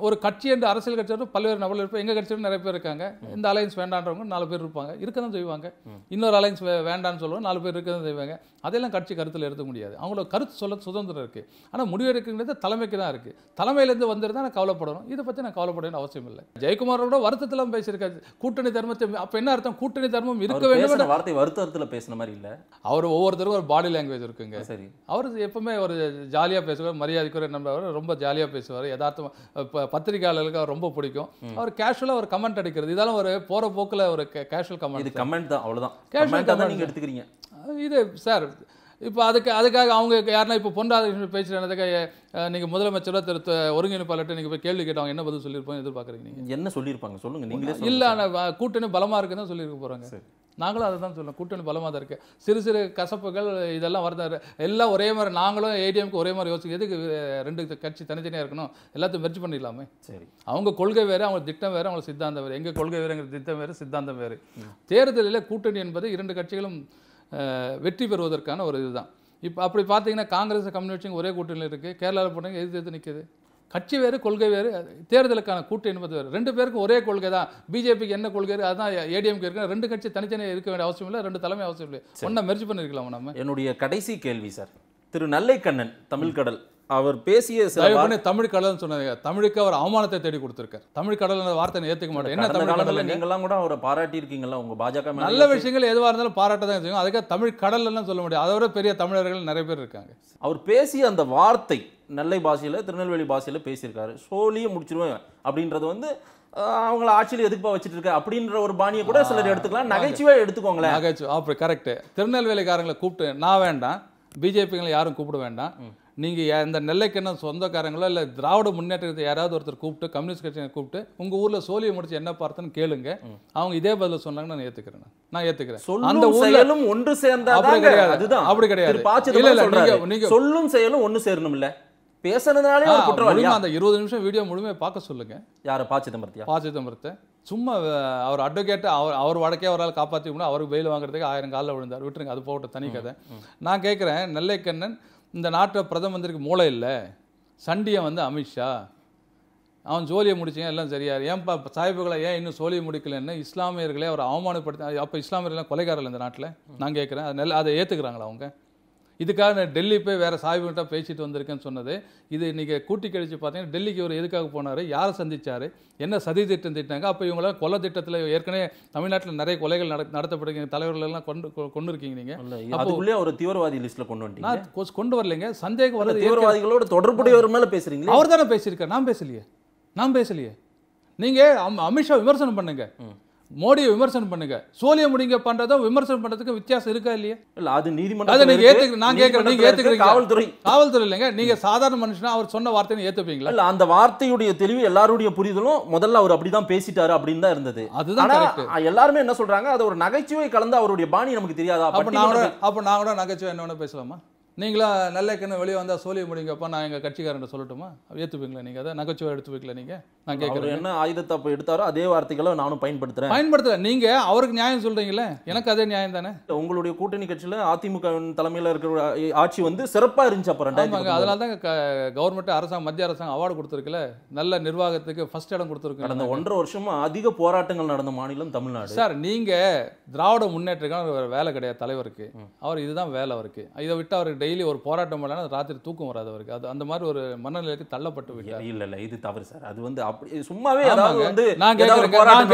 ஒரு கட்சி என்று அரசியல் கட்சி பல்வேறு நபர்கள் இருப்பாங்க எங்கள் கட்சியிலும் நிறைய பேர் இருக்காங்க இந்த அலையன்ஸ் வேண்டான்றவங்க நாலு பேர் இருப்பாங்க இருக்க தான் செய்வாங்க இன்னொரு அலையன்ஸ் வேண்டான்னு சொல்லுவோம் நாலு பேர் இருக்க தான் செய்வாங்க அதெல்லாம் கட்சி கருத்தில் எடுத்து முடியாது அவங்களோட கருத்து சொல்ல சுதந்திரம் இருக்குது ஆனால் முடிவெடுக்குங்கிறது தலைமைக்கு தான் இருக்குது தலைமையிலேருந்து வந்துருந்தா நான் கவலைப்படணும் இதை பற்றி நான் கவலைப்பட அவசியம் இல்லை ஜெயக்குமாரோட வருத்தத்தெல்லாம் பேசியிருக்காரு கூட்டணி தர்மத்தை அப்போ என்ன அர்த்தம் கூட்டணி தர்மம் இருக்க வேண்டும் வார்த்தை வருத்தத்தில் பேசுன மாதிரி இல்லை அவர் ஒவ்வொருத்தரும் ஒரு பாடி லாங்குவேஜ் இருக்குங்க சரி அவர் எப்பவுமே ஒரு ஜாலியாக பேசுவார் மரியாதைக்குரிய நம்ம ரொம்ப ஜாலியாக பேசுவார் இப்போ பத்திரிகையாளர்களுக்கு அவர் ரொம்ப பிடிக்கும் அவர் கேஷுவலாக ஒரு கமெண்ட் அடிக்கிறது இதெல்லாம் ஒரு போகிற போக்கில் ஒரு கேஷுவல் கமெண்ட் இது கமெண்ட் தான் அவ்வளோதான் கேஷுவல் தான் நீங்கள் எடுத்துக்கிறீங்க இது சார் இப்போ அதுக்கு அதுக்காக அவங்க யாருன்னா இப்போ பொன் ராதாகிருஷ்ணன் பேசுகிறதுக்கு நீங்கள் முதலமைச்சரோ திரு ஒருங்கிணைப்பாளர்கிட்ட நீங்கள் போய் கேள்வி கேட்டவங்க என்ன பதில் சொல்லியிருப்பாங்க எதிர்பார்க்குறீங்க நீங்கள் என்ன சொல்லியிருப்பாங்க சொல்லுங்கள் நீங்களே இல்லை கூட்டணி பலமாக இருக்குன்னு சொல்லியிருக்க போகிறாங்க நாங்களும் அதை தான் சொல்லணும் கூட்டணி பலமாக தான் இருக்குது சிறு சிறு கசப்புகள் இதெல்லாம் வரதாரு எல்லாம் ஒரே மாதிரி நாங்களும் ஏடிஎம்க்கு ஒரே மாதிரி யோசிக்க எதுக்கு ரெண்டு கட்சி தனித்தனியாக இருக்கணும் எல்லாத்தையும் மெர்ச்சி பண்ணிடலாமே சரி அவங்க கொள்கை வேறு அவங்க திட்டம் வேறு அவங்க சித்தாந்தம் வேறு எங்கள் கொள்கை வேறுங்கிற திட்டம் வேறு சித்தாந்தம் வேறு தேர்தலில் கூட்டணி என்பது இரண்டு கட்சிகளும் வெற்றி பெறுவதற்கான ஒரு இதுதான் இப்போ அப்படி பார்த்தீங்கன்னா காங்கிரஸ் கம்யூனிஸ்ட் ஒரே கூட்டணியில் இருக்குது கேரளாவில் போனீங்க எது எது நிற்கிது கட்சி வேறு கொள்கை வேறு தேர்தலுக்கான கூட்டு என்பது வேறு ரெண்டு பேருக்கும் ஒரே கொள்கை தான் பிஜேபிக்கு என்ன கொள்கை இருக்குது அதான் ஏடிஎம்க்கு இருக்கு ரெண்டு கட்சி தனித்தனியாக இருக்க வேண்டிய அவசியம் இல்லை ரெண்டு தலைமை அவசியம் இல்லை ஒன்றா மெர்ஜ் பண்ணியிருக்கலாம் நம்ம என்னுடைய கடைசி கேள்வி சார் திரு நல்லைக்கண்ணன் கடல் அவர் பேசிய தமிழ் கடல் சொன்னாங்க தமிழுக்கு அவர் அவமானத்தை தேடி கொடுத்திருக்கார் தமிழ் கடல் வார்த்தை ஏற்றுக்க மாட்டேன் என்ன தமிழ் கடல் நீங்களாம் கூட அவரை பாராட்டி இருக்கீங்களா உங்க பாஜக நல்ல விஷயங்கள் எதுவாக இருந்தாலும் பாராட்ட தான் செய்யும் அதுக்காக தமிழ் கடல் சொல்ல முடியாது அதை விட பெரிய தமிழர்கள் நிறைய பேர் இருக்காங்க அவர் பேசிய அந்த வார்த்தை நெல்லை பாஷையில் திருநெல்வேலி பாஷையில் பேசியிருக்காரு சோழியை முடிச்சிருவேன் அப்படின்றது வந்து அவங்கள ஆட்சியில் எதுக்குப்பா வச்சுட்டு இருக்க அப்படின்ற ஒரு பாணியை கூட சிலர் எடுத்துக்கலாம் நகைச்சுவே எடுத்துக்கோங்களேன் நகைச்சுவை அப்படி கரெக்டு திருநெல்வேலிக்காரங்களை கூப்பிட்டு நான் வேண்டாம் பிஜேபிங்களை யாரும் கூப்பிட வேண்டாம் நீங்கள் இந்த என்ன சொந்தக்காரங்களோ இல்லை திராவிட முன்னேற்றத்தை யாராவது ஒருத்தர் கூப்பிட்டு கம்யூனிஸ்ட் கட்சியை கூப்பிட்டு உங்கள் ஊரில் சோழியை முடிச்சு என்ன பார்த்துன்னு கேளுங்க அவங்க இதே பதில் சொன்னாங்க நான் ஏற்றுக்கிறேன் நான் ஏற்றுக்கிறேன் அந்த ஊரிலும் ஒன்று சேர்ந்தா அப்படி கிடையாது அதுதான் அப்படி கிடையாது இல்லை இல்லை நீங்கள் நீங்கள் சொல்லும் செயலும் ஒன்று சேரணும் இல்லை பேசுனதுனாலே ஒரு குற்றவாளி அந்த இருபது நிமிஷம் வீடியோ முழுமையை பார்க்க சொல்லுங்க யாரை பா சிதம்பரத்தையா பா சிதம்பரத்தை சும்மா அவர் அட்வொகேட்டை அவர் அவர் வழக்கே அவரால் காப்பாற்றி முடியும் அவருக்கு வெயில் வாங்குறதுக்கு ஆயிரம் காலில் விழுந்தார் விட்டுருங்க அது போட்ட தனி கதை நான் கேட்குறேன் நெல்லை கண்ணன் இந்த நாட்டை பிரதம மந்திரிக்கு மூளை இல்லை சண்டியை வந்து அமித்ஷா அவன் ஜோலியை முடிச்சிங்க எல்லாம் சரியாரு ஏன் சாய்புகளை ஏன் இன்னும் சோழியை முடிக்கலன்னு இஸ்லாமியர்களே அவர் அவமானப்படுத்தி அப்போ இஸ்லாமியர்கள் கொலைகாரர்கள் இந்த நாட்டில் நான் கேட்குறேன் அது நெல் அதை ஏற்றுக்கிறாங்களா அவங்க இதுக்காக நான் டெல்லி போய் வேறு சாய்வுகிட்ட பேசிட்டு வந்திருக்கேன்னு சொன்னது இது இன்றைக்கி கூட்டி கழித்து பார்த்தீங்கன்னா டெல்லிக்கு இவர் எதுக்காக போனார் யாரை சந்தித்தார் என்ன சதி திட்டம் திட்டினாங்க அப்போ இவங்களாம் கொலை திட்டத்தில் ஏற்கனவே தமிழ்நாட்டில் நிறைய கொலைகள் நட நடத்தப்படுகிற தலைவர்களெல்லாம் கொண்டு கொண்டு இருக்கீங்க நீங்கள் அதுக்குள்ளே ஒரு தீவிரவாதி லிஸ்ட்டில் கொண்டு வந்துட்டீங்க நான் கொண்டு வரலைங்க சந்தேகம் வர தீவிரவாதிகளோட தொடர்புடையவர் மேலே பேசுகிறீங்க அவர் தானே பேசியிருக்கார் நான் பேசலையே நான் பேசலையே நீங்கள் அமித்ஷா விமர்சனம் பண்ணுங்கள் மோடியை விமர்சனம் பண்ணுங்க சோலிய முடிங்க பண்றதும் விமர்சனம் பண்றதுக்கு வித்தியாசம் இருக்கா இல்லையா இல்ல அது நீதிமன்றம் நீங்க நீங்க ஏத்துக்கிறீங்க காவல்துறை காவல்துறை இல்லைங்க நீங்க சாதாரண மனுஷனா அவர் சொன்ன வார்த்தையை ஏத்துப்பீங்களா இல்ல அந்த வார்த்தையுடைய தெளிவு எல்லாருடைய புரிதலும் முதல்ல அவர் அப்படிதான் பேசிட்டாரு அப்படின்னு தான் இருந்தது அதுதான் எல்லாருமே என்ன சொல்றாங்க அது ஒரு நகைச்சுவை கலந்து அவருடைய பாணி நமக்கு தெரியாதா அப்ப நான் அப்ப நான் கூட நகைச்சுவை என்ன பேசலாமா நீங்களா நல்ல கண்ணு வெளியே வந்தால் சொல்லி முடியுங்கப்பா நான் எங்கள் கட்சிக்காரன் சொல்லட்டுமா ஏற்றுப்பீங்களா நீங்கள் அதை நகைச்சுவை எடுத்துப்பீங்களா நீங்கள் நான் கேட்குறேன் என்ன ஆயுதத்தை அப்போ எடுத்தாரோ அதே வார்த்தைகளை நானும் பயன்படுத்துகிறேன் பயன்படுத்துகிறேன் நீங்கள் அவருக்கு நியாயம் சொல்கிறீங்களே எனக்கு அதே நியாயம் தானே உங்களுடைய கூட்டணி கட்சியில் அதிமுக தலைமையில் இருக்கிற ஆட்சி வந்து சிறப்பாக இருந்துச்சு அப்புறம் ரெண்டாயிரத்தி அதனால தான் கவர்மெண்ட் அரசாங்கம் மத்திய அரசாங்கம் அவார்டு கொடுத்துருக்கல நல்ல நிர்வாகத்துக்கு ஃபர்ஸ்ட் இடம் கொடுத்துருக்கு கடந்த ஒன்றரை வருஷமாக அதிக போராட்டங்கள் நடந்த மாநிலம் தமிழ்நாடு சார் நீங்கள் திராவிட முன்னேற்றக்கான வேலை கிடையாது தலைவருக்கு அவர் இதுதான் வேலை அவருக்கு இதை விட்டு அவருக்கு டெய்லி ஒரு போராட்டம் பண்ணலாம் ராத்திரி தூக்கம் வராது அவருக்கு அது அந்த மாதிரி ஒரு மனநிலைக்கு தள்ளப்பட்டு விட்டு இல்லை இல்லை இது தவறு சார் அது வந்து அப்படி சும்மாவே அதாவது வந்து நான் நான்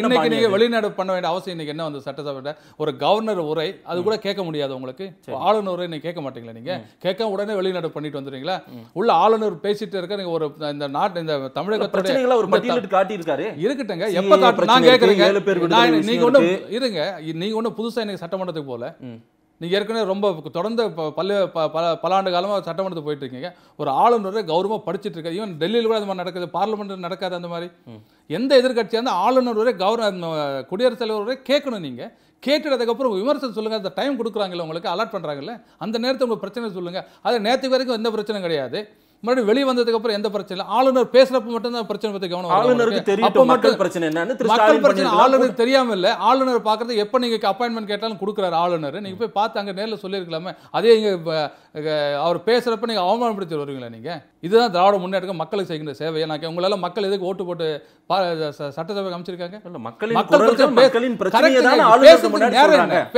இன்னைக்கு நீங்கள் வெளிநாடு பண்ண வேண்டிய அவசியம் இன்னைக்கு என்ன வந்து சட்டசபையில் ஒரு கவர்னர் உரை அது கூட கேட்க முடியாது உங்களுக்கு ஆளுநர் உரை நீங்கள் கேட்க மாட்டீங்களா நீங்கள் கேட்க உடனே வெளிநாடு பண்ணிட்டு வந்துடுறீங்களா உள்ள ஆளுநர் பேசிட்டு இருக்க நீங்கள் ஒரு இந்த நாட்டு இந்த தமிழகத்துடைய ஒரு பட்டியலிட்டு காட்டியிருக்காரு இருக்கட்டுங்க எப்போ நான் கேட்குறேங்க நீங்கள் ஒன்றும் இருங்க நீங்கள் ஒன்றும் புதுசாக சட்டமன்றத்துக்கு போல நீங்கள் ஏற்கனவே ரொம்ப தொடர்ந்து பல்ல பல பல ஆண்டு காலமாக சட்டமன்றத்துக்கு போயிட்டு இருக்கீங்க ஒரு ஆளுநரை கௌரவமாக படிச்சுட்டு இருக்காரு ஈவன் டெல்லியில் கூட அந்த மாதிரி நடக்குது பார்லமெண்ட்டில் நடக்காது அந்த மாதிரி எந்த எதிர்கட்சியாக இருந்தால் ஆளுநர் வரை கௌரவம் குடியரசுத் தலைவர் வரை கேட்கணும் நீங்கள் கேட்டதுக்கப்புறம் விமர்சனம் சொல்லுங்கள் அந்த டைம் கொடுக்குறாங்களே உங்களுக்கு அலாட் பண்ணுறாங்கல்ல அந்த நேரத்தை உங்களுக்கு பிரச்சனை சொல்லுங்கள் அது நேற்று வரைக்கும் எந்த பிரச்சனையும் கிடையாது மறுபடியும் வெளியே வந்ததுக்கு அப்புறம் எந்த பிரச்சனை இல்லை ஆளுநர் பேசுறப்ப மட்டும் தான் பிரச்சனை பத்தி கவனம் ஆளுநருக்கு தெரியும் மக்கள் பிரச்சனை என்னன்னு மக்கள் பிரச்சனை ஆளுநருக்கு தெரியாம இல்ல ஆளுநர் பாக்குறது எப்ப நீங்க அப்பாயின்மெண்ட் கேட்டாலும் கொடுக்குறாரு ஆளுநர் நீங்க போய் பார்த்து அங்க நேரில் சொல்லியிருக்கலாமே அதே இங்க அவர் பேசுறப்ப நீங்க அவமானப்படுத்தி வருவீங்களா நீங்க இதுதான் திராவிட முன்னேற்றம் மக்களுக்கு செய்கிற சேவையை நான் உங்களால மக்கள் எதுக்கு ஓட்டு போட்டு சட்டசபை அமைச்சிருக்காங்க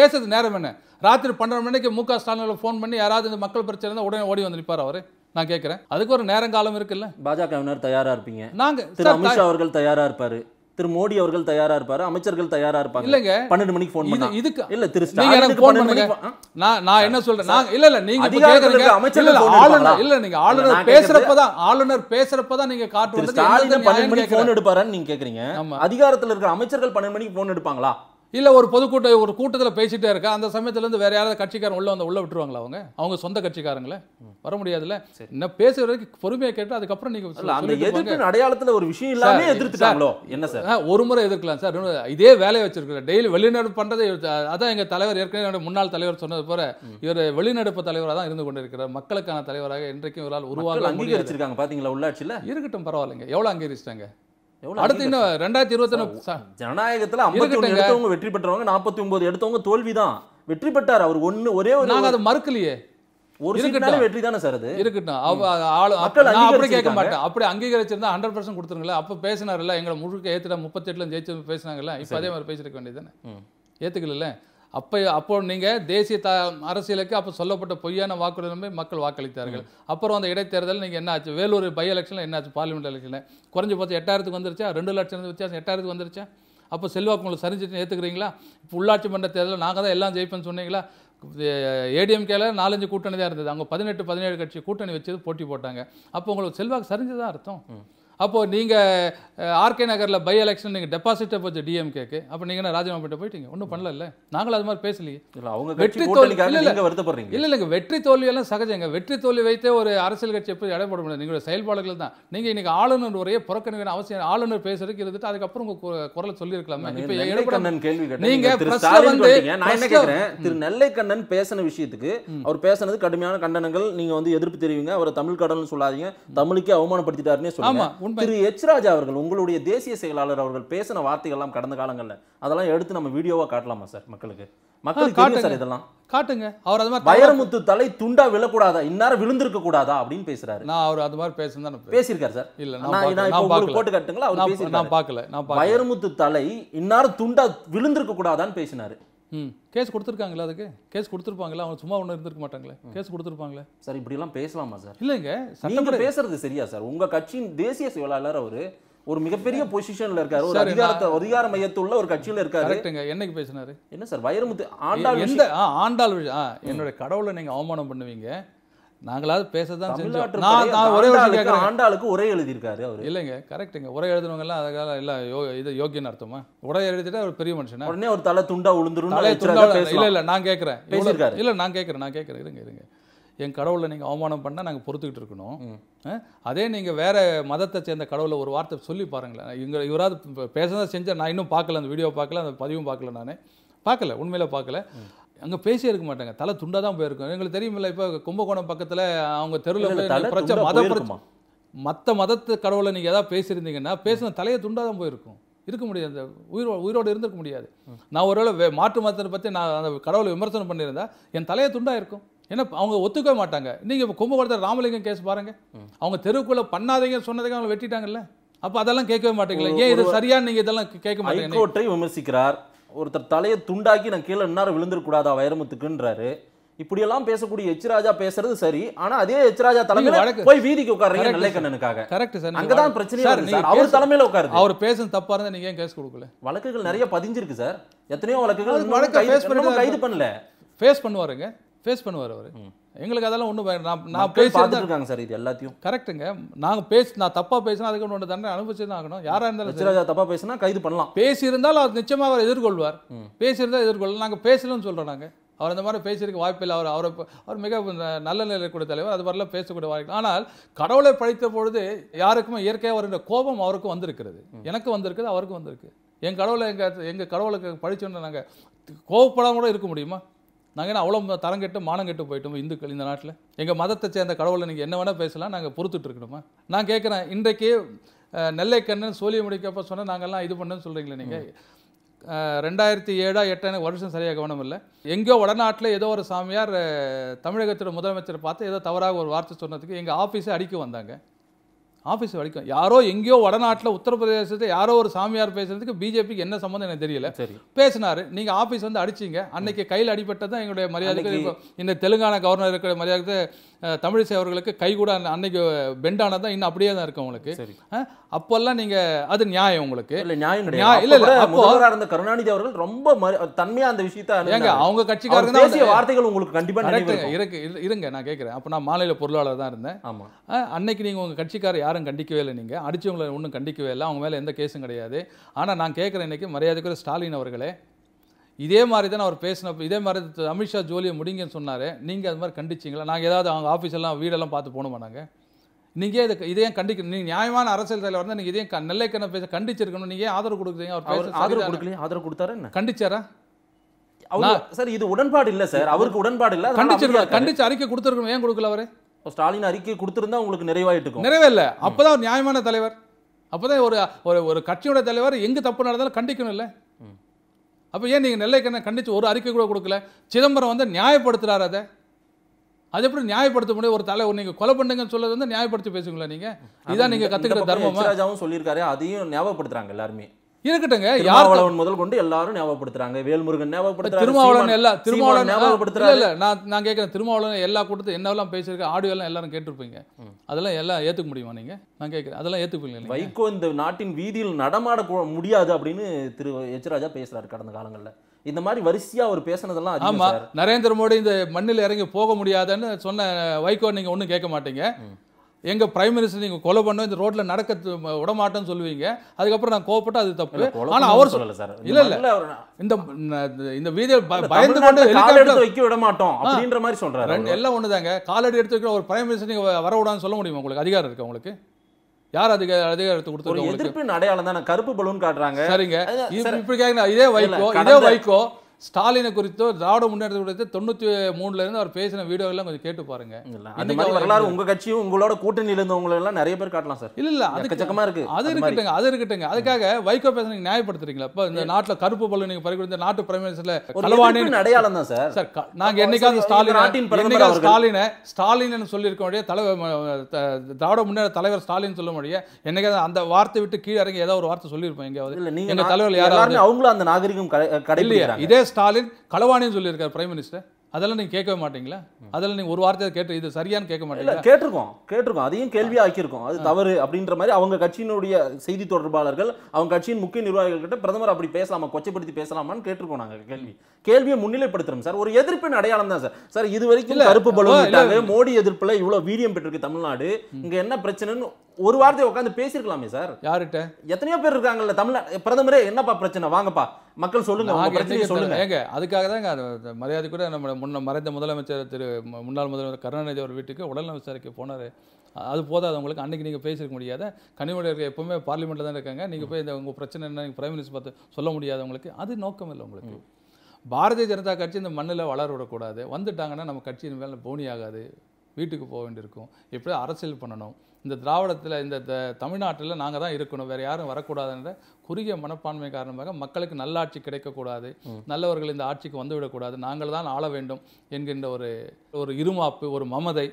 பேசுறது நேரம் என்ன ராத்திரி பன்னெண்டு மணிக்கு மு க ஸ்டாலின் போன் பண்ணி யாராவது இந்த மக்கள் பிரச்சனை உடனே ஓடி வந்து நிற்பார் அவரு நான் கேட்குறேன் அதுக்கு ஒரு நேரங்காலம் இருக்குல்ல பாஜகவினர் தயாரா இருப்பீங்க நாங்க திரு அமித்ஷா அவர்கள் தயாரா இருப்பாரு திரு மோடி அவர்கள் தயாரா இருப்பாரு அமைச்சர்கள் தயாரா இருப்பாங்க இல்லங்க பன்னெண்டு மணிக்கு போன் இதுக்கு இல்ல திரு நான் நான் என்ன சொல்றேன் நான் இல்ல இல்ல நீங்க கேக்குறீங்க அமைச்சர் ஆளுநர் இல்ல நீங்க ஆளுநர் பேசுறப்பதான் ஆளுநர் பேசுறப்பதான் நீங்க காட்டு வந்து ஸ்டாலின் பன்னெண்டு மணிக்கு போன் எடுப்பாருன்னு நீங்க கேக்குறீங்க அதிகாரத்துல இருக்கிற அமைச்சர்கள் பன்னெண்டு மணிக்கு போன் எடுப்பாங்களா இல்லை ஒரு பொதுக்கூட்ட ஒரு கூட்டத்தில் பேசிகிட்டே இருக்கா அந்த சமயத்துலேருந்து வேறு யாராவது கட்சிக்காரன் உள்ளே வந்து உள்ளே விட்டுருவாங்களா அவங்க அவங்க சொந்த கட்சிக்காரங்களே வர முடியாதுல்ல என்ன பேசுகிற வரைக்கும் பொறுமையாக கேட்டு அதுக்கப்புறம் நீங்கள் அடையாளத்தில் ஒரு விஷயம் இல்லாமல் எதிர்த்துட்டாங்களோ என்ன சார் ஒரு முறை எதிர்க்கலாம் சார் இதே வேலையை வச்சிருக்கிற டெய்லி வெளிநடப்பு பண்ணுறது அதான் எங்கள் தலைவர் ஏற்கனவே முன்னாள் தலைவர் சொன்னது போல இவர் வெளிநடப்பு தலைவராக தான் இருந்து கொண்டிருக்கிறார் மக்களுக்கான தலைவராக இன்றைக்கும் இவரால் உருவாக அங்கீகரிச்சிருக்காங்க பார்த்தீங்களா உள்ளாட்சியில் இருக்கட்டும் பரவாயில்லைங்க எவ்வளோ அங்கீகரிச்சிட்டாங்க அடுத்து இன்னும் ரெண்டாயிரத்தி இருபத்தி ஜனநாயகத்தில் ஐம்பத்தி ஒன்று எடுத்தவங்க வெற்றி பெற்றவங்க நாற்பத்தி ஒன்பது எடுத்தவங்க தோல்வி தான் வெற்றி பெற்றார் அவர் ஒன்று ஒரே ஒரு நாங்கள் அதை மறுக்கலையே ஒரு சீட்னால வெற்றி தானே சார் அது இருக்கட்டும் அவ ஆளு நான் அப்படி கேட்க மாட்டேன் அப்படி அங்கீகரிச்சிருந்தா ஹண்ட்ரட் பர்சன்ட் கொடுத்துருங்களா அப்போ பேசினார்ல எங்களை முழுக்க ஏற்றுட்டா முப்பத்தெட்டில் ஜெயிச்சு பேசினாங்கல்ல இப்போ அதே மாதிரி பேசிருக்க வேண்டியது தானே ஏற்றுக்கல அப்போ அப்போ நீங்கள் தேசிய த அரசியலுக்கு அப்போ சொல்லப்பட்ட பொய்யான வாக்குறுதி மக்கள் வாக்களித்தார்கள் அப்புறம் அந்த இடைத்தேர்தல் நீங்கள் என்ன ஆச்சு வேலூர் பை எலெக்ஷனில் என்ன ஆச்சு பார்லிமெண்ட் எலெக்ஷனில் குறைஞ்ச பார்த்து எட்டாயிரத்துக்கு வந்துருச்சா ரெண்டு லட்சம் வித்தியாசம் எட்டாயிரத்துக்கு வந்துருச்சா அப்போ செல்வாக்கு உங்களுக்கு சரிஞ்சிட்டு ஏற்றுக்கிறீங்களா இப்போ உள்ளாட்சி மன்ற தேர்தலில் நாங்கள் தான் எல்லாம் ஜெயிப்பேன்னு சொன்னீங்களா ஏடிஎம்கேல நாலஞ்சு கூட்டணி தான் இருந்தது அவங்க பதினெட்டு பதினேழு கட்சி கூட்டணி வச்சு போட்டி போட்டாங்க அப்போ உங்களுக்கு செல்வாக்கு சரிஞ்சதான் அர்த்தம் அப்போது நீங்கள் ஆர்கே நகரில் பை எலெக்ஷன் நீங்கள் டெபாசிட்டை போச்சு டிஎம்கேக்கு அப்போ நீங்கள் என்ன ராஜினாமா போயிட்டீங்க ஒன்றும் பண்ணல நாங்களும் அது மாதிரி பேசலையே அவங்க வெற்றி தோல்வி இல்லை வருத்தப்படுறீங்க இல்லை இல்லைங்க வெற்றி தோல்வியெல்லாம் சகஜங்க வெற்றி தோல்வி வைத்தே ஒரு அரசியல் கட்சி எப்படி இடம் முடியாது நீங்களோட செயல்பாடுகள் தான் நீங்கள் இன்றைக்கி ஆளுநர் ஒரே புறக்கணிக்க அவசியம் ஆளுநர் பேசுறதுக்கு இருந்துட்டு அதுக்கப்புறம் உங்கள் குரலை சொல்லியிருக்கலாமே இப்போ எடப்பாடி கேள்வி நீங்கள் வந்து நான் திரு நெல்லைக்கண்ணன் பேசின விஷயத்துக்கு அவர் பேசினது கடுமையான கண்டனங்கள் நீங்கள் வந்து எதிர்ப்பு தெரிவிங்க அவரை தமிழ் கடல்னு சொல்லாதீங்க தமிழுக்கே அவமானப்படுத்திட்டாருன்னே சொல்லுங்க திரு எச் ராஜா அவர்கள் உங்களுடைய தேசிய செயலாளர் அவர்கள் பேசின எல்லாம் கடந்த காலங்கள்ல அதெல்லாம் எடுத்து நம்ம வீடியோவா காட்டலாமா சார் மக்களுக்கு மக்கள் காட்டுங்க இதெல்லாம் காட்டுங்க அவர் அது மாதிரி வைரமுத்து தலை துண்டா விழக்கூடாதா இன்னார விழுந்திருக்க கூடாதா அப்படின்னு பேசுறாரு நான் அவர் அது மாதிரி பேசுனேன் பேசியிருக்காரு சார் இல்ல நான் போட்டு காட்டுங்களா அவர் பேசி நான் பார்க்கல நான் வைரமுத்து தலை இன்னார துண்டா விழுந்திருக்க கூடாதான்னு பேசினாரு கேஸ் கொடுத்துருக்காங்களா அதுக்கு கேஸ் கொடுத்துருப்பாங்களா அவங்க சும்மா ஒன்று இருந்திருக்க மாட்டாங்களே கேஸ் கொடுத்துருப்பாங்களே சார் இப்படிலாம் பேசலாமா சார் இல்லைங்க சட்டம் பேசுறது சரியா சார் உங்க கட்சியின் தேசிய செயலாளர் அவர் ஒரு மிகப்பெரிய பொசிஷன்ல இருக்காரு ஒரு அதிகாரத்தை அதிகார மையத்துள்ள ஒரு கட்சியில இருக்காரு கரெக்ட்டுங்க என்னைக்கு பேசினாரு என்ன சார் வைரமுத்து ஆண்டாள் ஆண்டாள் என்னோட கடவுளை நீங்க அவமானம் பண்ணுவீங்க நாங்களாவது பேச தான் செஞ்சோம் நான் நான் ஒரே ஒரு கேட்குறேன் ஆண்டாளுக்கு உரை எழுதியிருக்காரு அவர் இல்லைங்க கரெக்டுங்க உரை எழுதுனவங்கலாம் அதுக்காக இல்லை யோ இது யோகியன்னு அர்த்தமா உரை எழுதிட்டு ஒரு பெரிய மனுஷனா உடனே ஒரு தலை துண்டா உளுந்துரும் தலை துண்டா இல்லை இல்லை நான் கேட்குறேன் இல்லை நான் கேட்குறேன் நான் கேட்குறேன் இருங்க இருங்க என் கடவுளை நீங்கள் அவமானம் பண்ணால் நாங்கள் பொறுத்துக்கிட்டு இருக்கணும் அதே நீங்கள் வேறு மதத்தை சேர்ந்த கடவுளை ஒரு வார்த்தை சொல்லி பாருங்களேன் இங்க இவராது பேசதான் செஞ்சேன் நான் இன்னும் பார்க்கல அந்த வீடியோ பார்க்கல அந்த பதிவும் பார்க்கல நான் பார்க்கல உண்மையில் பார்க்கல அங்கே பேசி இருக்க மாட்டாங்க தலை துண்டாக தான் போயிருக்கும் எங்களுக்கு தெரியுமில்ல இப்போ கும்பகோணம் பக்கத்தில் அவங்க தெருவில் பிரச்சனை மற்ற மதத்து கடவுளை நீங்கள் ஏதாவது பேசியிருந்தீங்கன்னா பேசின தலையை துண்டாக தான் போயிருக்கும் இருக்க முடியாது அந்த உயிரோ உயிரோடு இருந்திருக்க முடியாது நான் ஒருவேளை வே மாற்று மதத்தை பற்றி நான் அந்த கடவுளை விமர்சனம் பண்ணியிருந்தா என் தலையை துண்டாக இருக்கும் ஏன்னா அவங்க ஒத்துக்கவே மாட்டாங்க நீங்கள் இப்போ கும்பகோணத்தில் ராமலிங்கம் கேஸ் பாருங்க அவங்க தெருவுக்குள்ளே பண்ணாதீங்க சொன்னதுக்கு அவங்களை வெட்டிட்டாங்கல்ல அப்போ அதெல்லாம் கேட்கவே மாட்டேங்கல ஏன் இது சரியான நீங்கள் இதெல்லாம் கேட்க மாட்டீங்க விமர்சிக்கிறார் ஒருத்தர் தலையை துண்டாக்கி நான் கீழே இன்னார விழுந்துருக்கூடாதா வைரமுத்துக்குன்றாரு இப்படியெல்லாம் பேசக்கூடிய எச்ராஜா பேசுறது சரி ஆனா அதே எச்ராஜா தலைமையில போய் வீதிக்கு உட்காருங்க நல்லைக்கண்ணனுக்காக கரெக்ட் சார் அங்கதான் பிரச்சனை சார் அவர் தலைமையில உட்காரு அவர் பேசும் தப்பா இருந்தா நீங்க ஏன் கேஸ் கொடுக்கல வழக்குகள் நிறைய பதிஞ்சிருக்கு சார் எத்தனையோ வழக்குகள் கைது பண்ணல ஃபேஸ் பண்ணுவாருங்க ஃபேஸ் பண்ணுவார் அவர் எங்களுக்கு அதெல்லாம் ஒன்றும் நான் நான் பேசி இருக்காங்க சார் இது எல்லாத்தையும் கரெக்ட்டுங்க நாங்கள் பேசி நான் தப்பாக பேசினா அதுக்கு ஒன்று தண்டனை அனுபவிச்சு தான் ஆகணும் யாராக இருந்தாலும் தப்பாக பேசினா கைது பண்ணலாம் பேசியிருந்தால் அவர் நிச்சயமாக அவர் எதிர்கொள்வார் பேசியிருந்தால் எதிர்கொள்ள நாங்கள் பேசலன்னு சொல்கிறோம் நாங்கள் அவர் அந்த மாதிரி பேசியிருக்க வாய்ப்பில்லை அவர் அவரை அவர் மிக நல்ல நிலையில் கூட தலைவர் அது மாதிரிலாம் பேசக்கூடிய வாய்ப்பு ஆனால் கடவுளை படைத்த பொழுது யாருக்குமே இயற்கையாக வருகிற கோபம் அவருக்கும் வந்திருக்கிறது எனக்கு வந்திருக்குது அவருக்கும் வந்திருக்கு என் கடவுளை எங்கள் எங்கள் கடவுளுக்கு படித்தோன்னு நாங்கள் கோபப்படாம கூட இருக்க முடியுமா நாங்கள் என்ன அவ்வளோ தரம் கெட்டு மானம் கெட்டு போயிட்டோம் இந்துக்கள் இந்த நாட்டில் எங்கள் மதத்தை சேர்ந்த கடவுளை நீங்கள் என்ன வேணால் பேசலாம் நாங்கள் பொறுத்துட்டு நான் கேட்குறேன் இன்றைக்கு நெல்லைக்கண்ணன் சோழிய முடிக்கப்போ சொன்னால் நாங்கள்லாம் இது பண்ணுன்னு சொல்கிறீங்களே நீங்கள் ரெண்டாயிரத்தி ஏழா எட்டான வருஷம் சரியாக கவனம் இல்லை எங்கேயோ வடநாட்டில் ஏதோ ஒரு சாமியார் தமிழகத்தோட முதலமைச்சர் பார்த்து ஏதோ தவறாக ஒரு வார்த்தை சொன்னதுக்கு எங்கள் ஆஃபீஸை அடிக்க வந்தாங்க ஆஃபீஸ் வரைக்கும் யாரோ எங்கேயோ வடநாட்டில் உத்தரப்பிரதேசத்தில் யாரோ ஒரு சாமியார் பேசுறதுக்கு பிஜேபிக்கு என்ன சம்மந்தம் எனக்கு தெரியல சரி பேசினார் நீங்கள் ஆஃபீஸ் வந்து அடிச்சிங்க அன்னைக்கு கையில் அடிபட்டதான் எங்களுடைய மரியாதைக்கு இந்த தெலுங்கானா கவர்னர் இருக்கிற மரியாதை தமிழிசை அவர்களுக்கு கைகூட அன்னைக்கு பெண்டானது தான் இன்னும் அப்படியே தான் இருக்கும் உங்களுக்கு அப்போல்லாம் நீங்க அது நியாயம் உங்களுக்கு இல்ல நியாயம் இல்லை இல்லை இருந்த கருணாநிதி அவர்கள் ரொம்ப தன்மையா அந்த விஷயத்தை ஏங்க அவங்க கட்சிக்காரங்க வார்த்தைகள் உங்களுக்கு கண்டிப்பாக இருக்கு இருங்க நான் கேட்குறேன் அப்போ நான் மாநில பொருளாளர் தான் இருந்தேன் ஆமா அன்னைக்கு நீங்க உங்க கட்சிக்கார யாரும் கண்டிக்கவே இல்லை நீங்க அடிச்சவங்களை ஒன்றும் கண்டிக்கவே இல்லை அவங்க மேலே எந்த கேஸும் கிடையாது ஆனா நான் கேட்கிறேன் இன்னைக்கு மரியாதைக்குரிய ஸ்டாலின் அவர்களே இதே மாதிரி தான் அவர் பேசினப்போ இதே மாதிரி அமித்ஷா ஜோலியை முடிங்கன்னு சொன்னார் நீங்கள் அது மாதிரி கண்டிச்சிங்களா நாங்கள் ஏதாவது அவங்க ஆஃபீஸெல்லாம் வீடெல்லாம் பார்த்து போகணுமா நாங்கள் நீங்கள் இதை இதையும் கண்டிக்க நீங்கள் நியாயமான அரசியல் தலைவர் வந்து நீங்கள் இதையும் நெல்லைக்கண்ண பேச கண்டிச்சிருக்கணும் நீங்கள் ஆதரவு கொடுக்குறீங்க அவர் ஆதரவு கொடுக்கல ஆதரவு கொடுத்தாரு கண்டிச்சாரா சார் இது உடன்பாடு இல்லை சார் அவருக்கு உடன்பாடு இல்லை கண்டிச்சிருக்கா கண்டிச்சு அறிக்கை கொடுத்துருக்கணும் ஏன் கொடுக்கல அவர் ஸ்டாலின் அறிக்கை கொடுத்துருந்தா உங்களுக்கு நிறைவாயிட்டு இருக்கும் நிறைவே இல்லை அப்போதான் ஒரு நியாயமான தலைவர் அப்போதான் ஒரு ஒரு கட்சியோட தலைவர் எங்கே தப்பு நடந்தாலும் கண்டிக்கணும் இல்லை அப்போ ஏன் நீங்கள் நெல்லைக்கண்ணை கண்டித்து ஒரு அறிக்கை கூட கொடுக்கல சிதம்பரம் வந்து நியாயப்படுத்துகிறார் அதை அது எப்படி நியாயப்படுத்த முடியும் ஒரு தலைவர் நீங்க கொலை பண்ணுங்கன்னு சொல்லுறது வந்து நியாயப்படுத்தி பேசுங்களேன் நீங்க இதான் நீங்க கத்துக்கிற தர்மம் ராஜாவும் சொல்லியிருக்காரு அதையும் ஞாபகப்படுத்துறாங்க எல்லாருமே இருக்கட்டுங்க யார் முதல் கொண்டு எல்லாரும் ஞாபகப்படுத்துறாங்க வேல்முருகன் ஞாபகப்படுத்துறாங்க திருமாவளவன் எல்லா திருமாவளவன் ஞாபகப்படுத்துறாங்க இல்ல நான் நான் கேட்கறேன் திருமாவளவன் எல்லா கூட்டத்தையும் என்னெல்லாம் பேசியிருக்க ஆடியோ எல்லாம் எல்லாரும் கேட்டிருப்பீங்க அதெல்லாம் எல்லாம் ஏத்துக்க முடியுமா நீங்க நான் கேட்கறேன் அதெல்லாம் ஏத்துப்பீங்க வைகோ இந்த நாட்டின் வீதியில் நடமாட முடியாது அப்படின்னு திரு எச் பேசுறாரு கடந்த காலங்கள்ல இந்த மாதிரி வரிசையா அவர் பேசினதெல்லாம் ஆமா நரேந்திர மோடி இந்த மண்ணில் இறங்கி போக முடியாதுன்னு சொன்ன வைகோ நீங்க ஒன்னும் கேட்க மாட்டீங்க எங்கள் பிரைம் மினிஸ்டர் நீங்கள் கொலை பண்ண இந்த ரோட்டில் நடக்க விடமாட்டேன்னு சொல்லுவீங்க அதுக்கப்புறம் நான் கோவப்பட்டு அது தப்பு ஆனால் அவர் சொல்லல சார் இல்லை இல்லை இந்த இந்த வீதியை பயந்து கொண்டு எடுத்து வைக்க விட மாட்டோம் அப்படின்ற மாதிரி சொல்கிறாரு எல்லாம் ஒன்று தாங்க காலடி எடுத்து வைக்கிற ஒரு பிரைம் மினிஸ்டர் நீங்கள் வர சொல்ல முடியுமா உங்களுக்கு அதிகாரம் இருக்குது உங்களுக்கு யார் அதிக அதிகாரத்தை கொடுத்து எதிர்ப்பின் அடையாளம் தான் கருப்பு பலூன் காட்டுறாங்க சரிங்க இப்படி இதே வைக்கோ இதே வைக்கோ ஸ்டாலினை குறித்தோ திராவிட முன்னேற்ற குறித்து தொண்ணூற்றி மூணுலேருந்து அவர் பேசின எல்லாம் கொஞ்சம் கேட்டு பாருங்க அந்த மாதிரி வரலாறு உங்கள் கட்சியும் உங்களோட கூட்டணியில் இருந்தவங்களெல்லாம் நிறைய பேர் காட்டலாம் சார் இல்லை இல்லை அது கச்சக்கமாக இருக்குது அது இருக்கட்டுங்க அது இருக்கட்டுங்க அதுக்காக வைகோ பேச நீங்கள் நியாயப்படுத்துறீங்களா இப்போ இந்த நாட்டில் கருப்பு பல்லு நீங்கள் பறிக்க இந்த நாட்டு பிரைம் கலவாணின்னு அடையாளம் தான் சார் சார் நாங்கள் என்னைக்காவது ஸ்டாலின் என்னைக்காவது ஸ்டாலினை ஸ்டாலின் சொல்லியிருக்க முடியாது தலைவர் திராவிட முன்னேற்ற தலைவர் ஸ்டாலின் சொல்ல முடியாது என்னைக்காவது அந்த வார்த்தை விட்டு கீழே இறங்கி ஏதாவது ஒரு வார்த்தை சொல்லியிருப்போம் எங்கேயாவது எங்கள் தலைவர் யாராவது அவங்களும் அந்த நாகரிகம் கடையில் இதே ஸ்டாலின் களவாணின்னு சொல்லியிருக்காரு பிரைம் மினிஸ்டர் அதெல்லாம் நீங்கள் கேட்கவே மாட்டீங்களா அதெல்லாம் நீங்கள் ஒரு வார்த்தையை கேட்டு இது சரியான்னு கேட்க மாட்டீங்களா கேட்டிருக்கோம் கேட்டிருக்கோம் அதையும் கேள்வி ஆக்கியிருக்கோம் அது தவறு அப்படின்ற மாதிரி அவங்க கட்சியினுடைய செய்தி தொடர்பாளர்கள் அவங்க கட்சியின் முக்கிய நிர்வாகிகள் கிட்ட பிரதமர் அப்படி பேசலாமா கொச்சைப்படுத்தி பேசலாமான்னு கேட்டிருக்கோம் நாங்கள் கேள்வி கேள்வியை முன்னிலைப்படுத்துறோம் சார் ஒரு எதிர்ப்பின் அடையாளம் தான் சார் சார் இது வரைக்கும் கருப்பு பலூன் மோடி எதிர்ப்பில் இவ்வளோ வீரியம் பெற்றிருக்கு தமிழ்நாடு இங்கே என்ன பிரச்சனைன்னு ஒரு வார்த்தை உட்காந்து பேசிருக்கலாமே சார் யாருட்ட எத்தனையோ பேர் இருக்காங்கல்ல தமிழ் பிரதமரே என்னப்பா பிரச்சனை வாங்கப்பா மக்கள் சொல்லுங்க சொல்லுங்க ஏங்க அதுக்காக தான் மரியாதை கூட நம்ம முன்ன மறைந்த முதலமைச்சர் திரு முன்னாள் முதல்வர் கருணாநிதி அவர் வீட்டுக்கு உடல்நல விசாரிக்க போனார் அது போதாது உங்களுக்கு அன்றைக்கி நீங்கள் பேசியிருக்க முடியாத கனிமொழி இருக்க எப்போவுமே பார்லிமெண்ட்டில் தான் இருக்காங்க நீங்கள் போய் இந்த உங்கள் பிரச்சனை என்ன நீங்கள் பிரைம் மினிஸ்டர் பார்த்து சொல்ல முடியாது உங்களுக்கு அது நோக்கம் இல்லை உங்களுக்கு பாரதிய ஜனதா கட்சி இந்த மண்ணில் வளர விடக்கூடாது வந்துட்டாங்கன்னா நம்ம கட்சியின் மேலே போனி ஆகாது வீட்டுக்கு போக வேண்டியிருக்கும் எப்படி அரசியல் பண்ணணும் இந்த திராவிடத்தில் இந்த தமிழ்நாட்டில் நாங்கள் தான் இருக்கணும் வேறு யாரும் வரக்கூடாதுன்ற குறுகிய மனப்பான்மை காரணமாக மக்களுக்கு நல்லாட்சி கிடைக்கக்கூடாது நல்லவர்கள் இந்த ஆட்சிக்கு வந்துவிடக்கூடாது நாங்கள் தான் ஆள வேண்டும் என்கின்ற ஒரு ஒரு இருமாப்பு ஒரு மமதை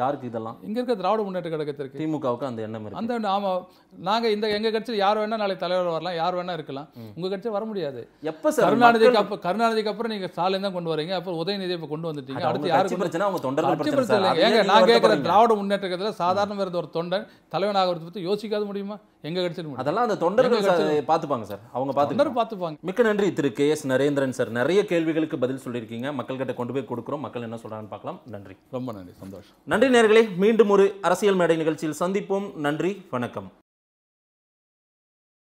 யாருக்கு இதெல்லாம் இங்க இருக்க திராவிட முன்னேற்ற கழகத்திற்கு திமுகவுக்கு அந்த எண்ணம் அந்த ஆமாம் நாங்கள் இந்த எங்க கட்சியில் யார் வேணா நாளைக்கு தலைவர் வரலாம் யார் வேணா இருக்கலாம் உங்க கட்சியில் வர முடியாது எப்போ கருணாநிதிக்கு அப்புறம் கருணாநிதிக்கு அப்புறம் நீங்க ஸ்டாலின் தான் கொண்டு வரீங்க அப்புறம் உதயநிதி இப்போ கொண்டு வந்துட்டீங்க அடுத்து யாருக்கு பிரச்சனை அவங்க தொண்டர்கள் பிரச்சனை ஏங்க நான் கேட்குற திராவிட முன்னேற்ற கழகத்தில் சாதாரண இருந்த ஒரு தொண்டன் தலைவனாக பற்றி யோசிக்காத முடியுமா எங்க கட்சியில் அதெல்லாம் அந்த தொண்டர்கள் பார்த்துப்பாங்க சார் அவங்க பார்த்து பார்த்துப்பாங்க மிக்க நன்றி திரு கே எஸ் நரேந்திரன் சார் நிறைய கேள்விகளுக்கு பதில் சொல்லியிருக்கீங்க மக்கள்கிட்ட கொண்டு போய் கொடுக்குறோம் மக்கள் என்ன சொல்றாங்க பார்க்கலாம் நன்றி ரொம்ப நன்றி சந்தோஷம் நன்றி நேர்களே மீண்டும் ஒரு அரசியல் மேடை நிகழ்ச்சியில் சந்திப்போம் நன்றி வணக்கம்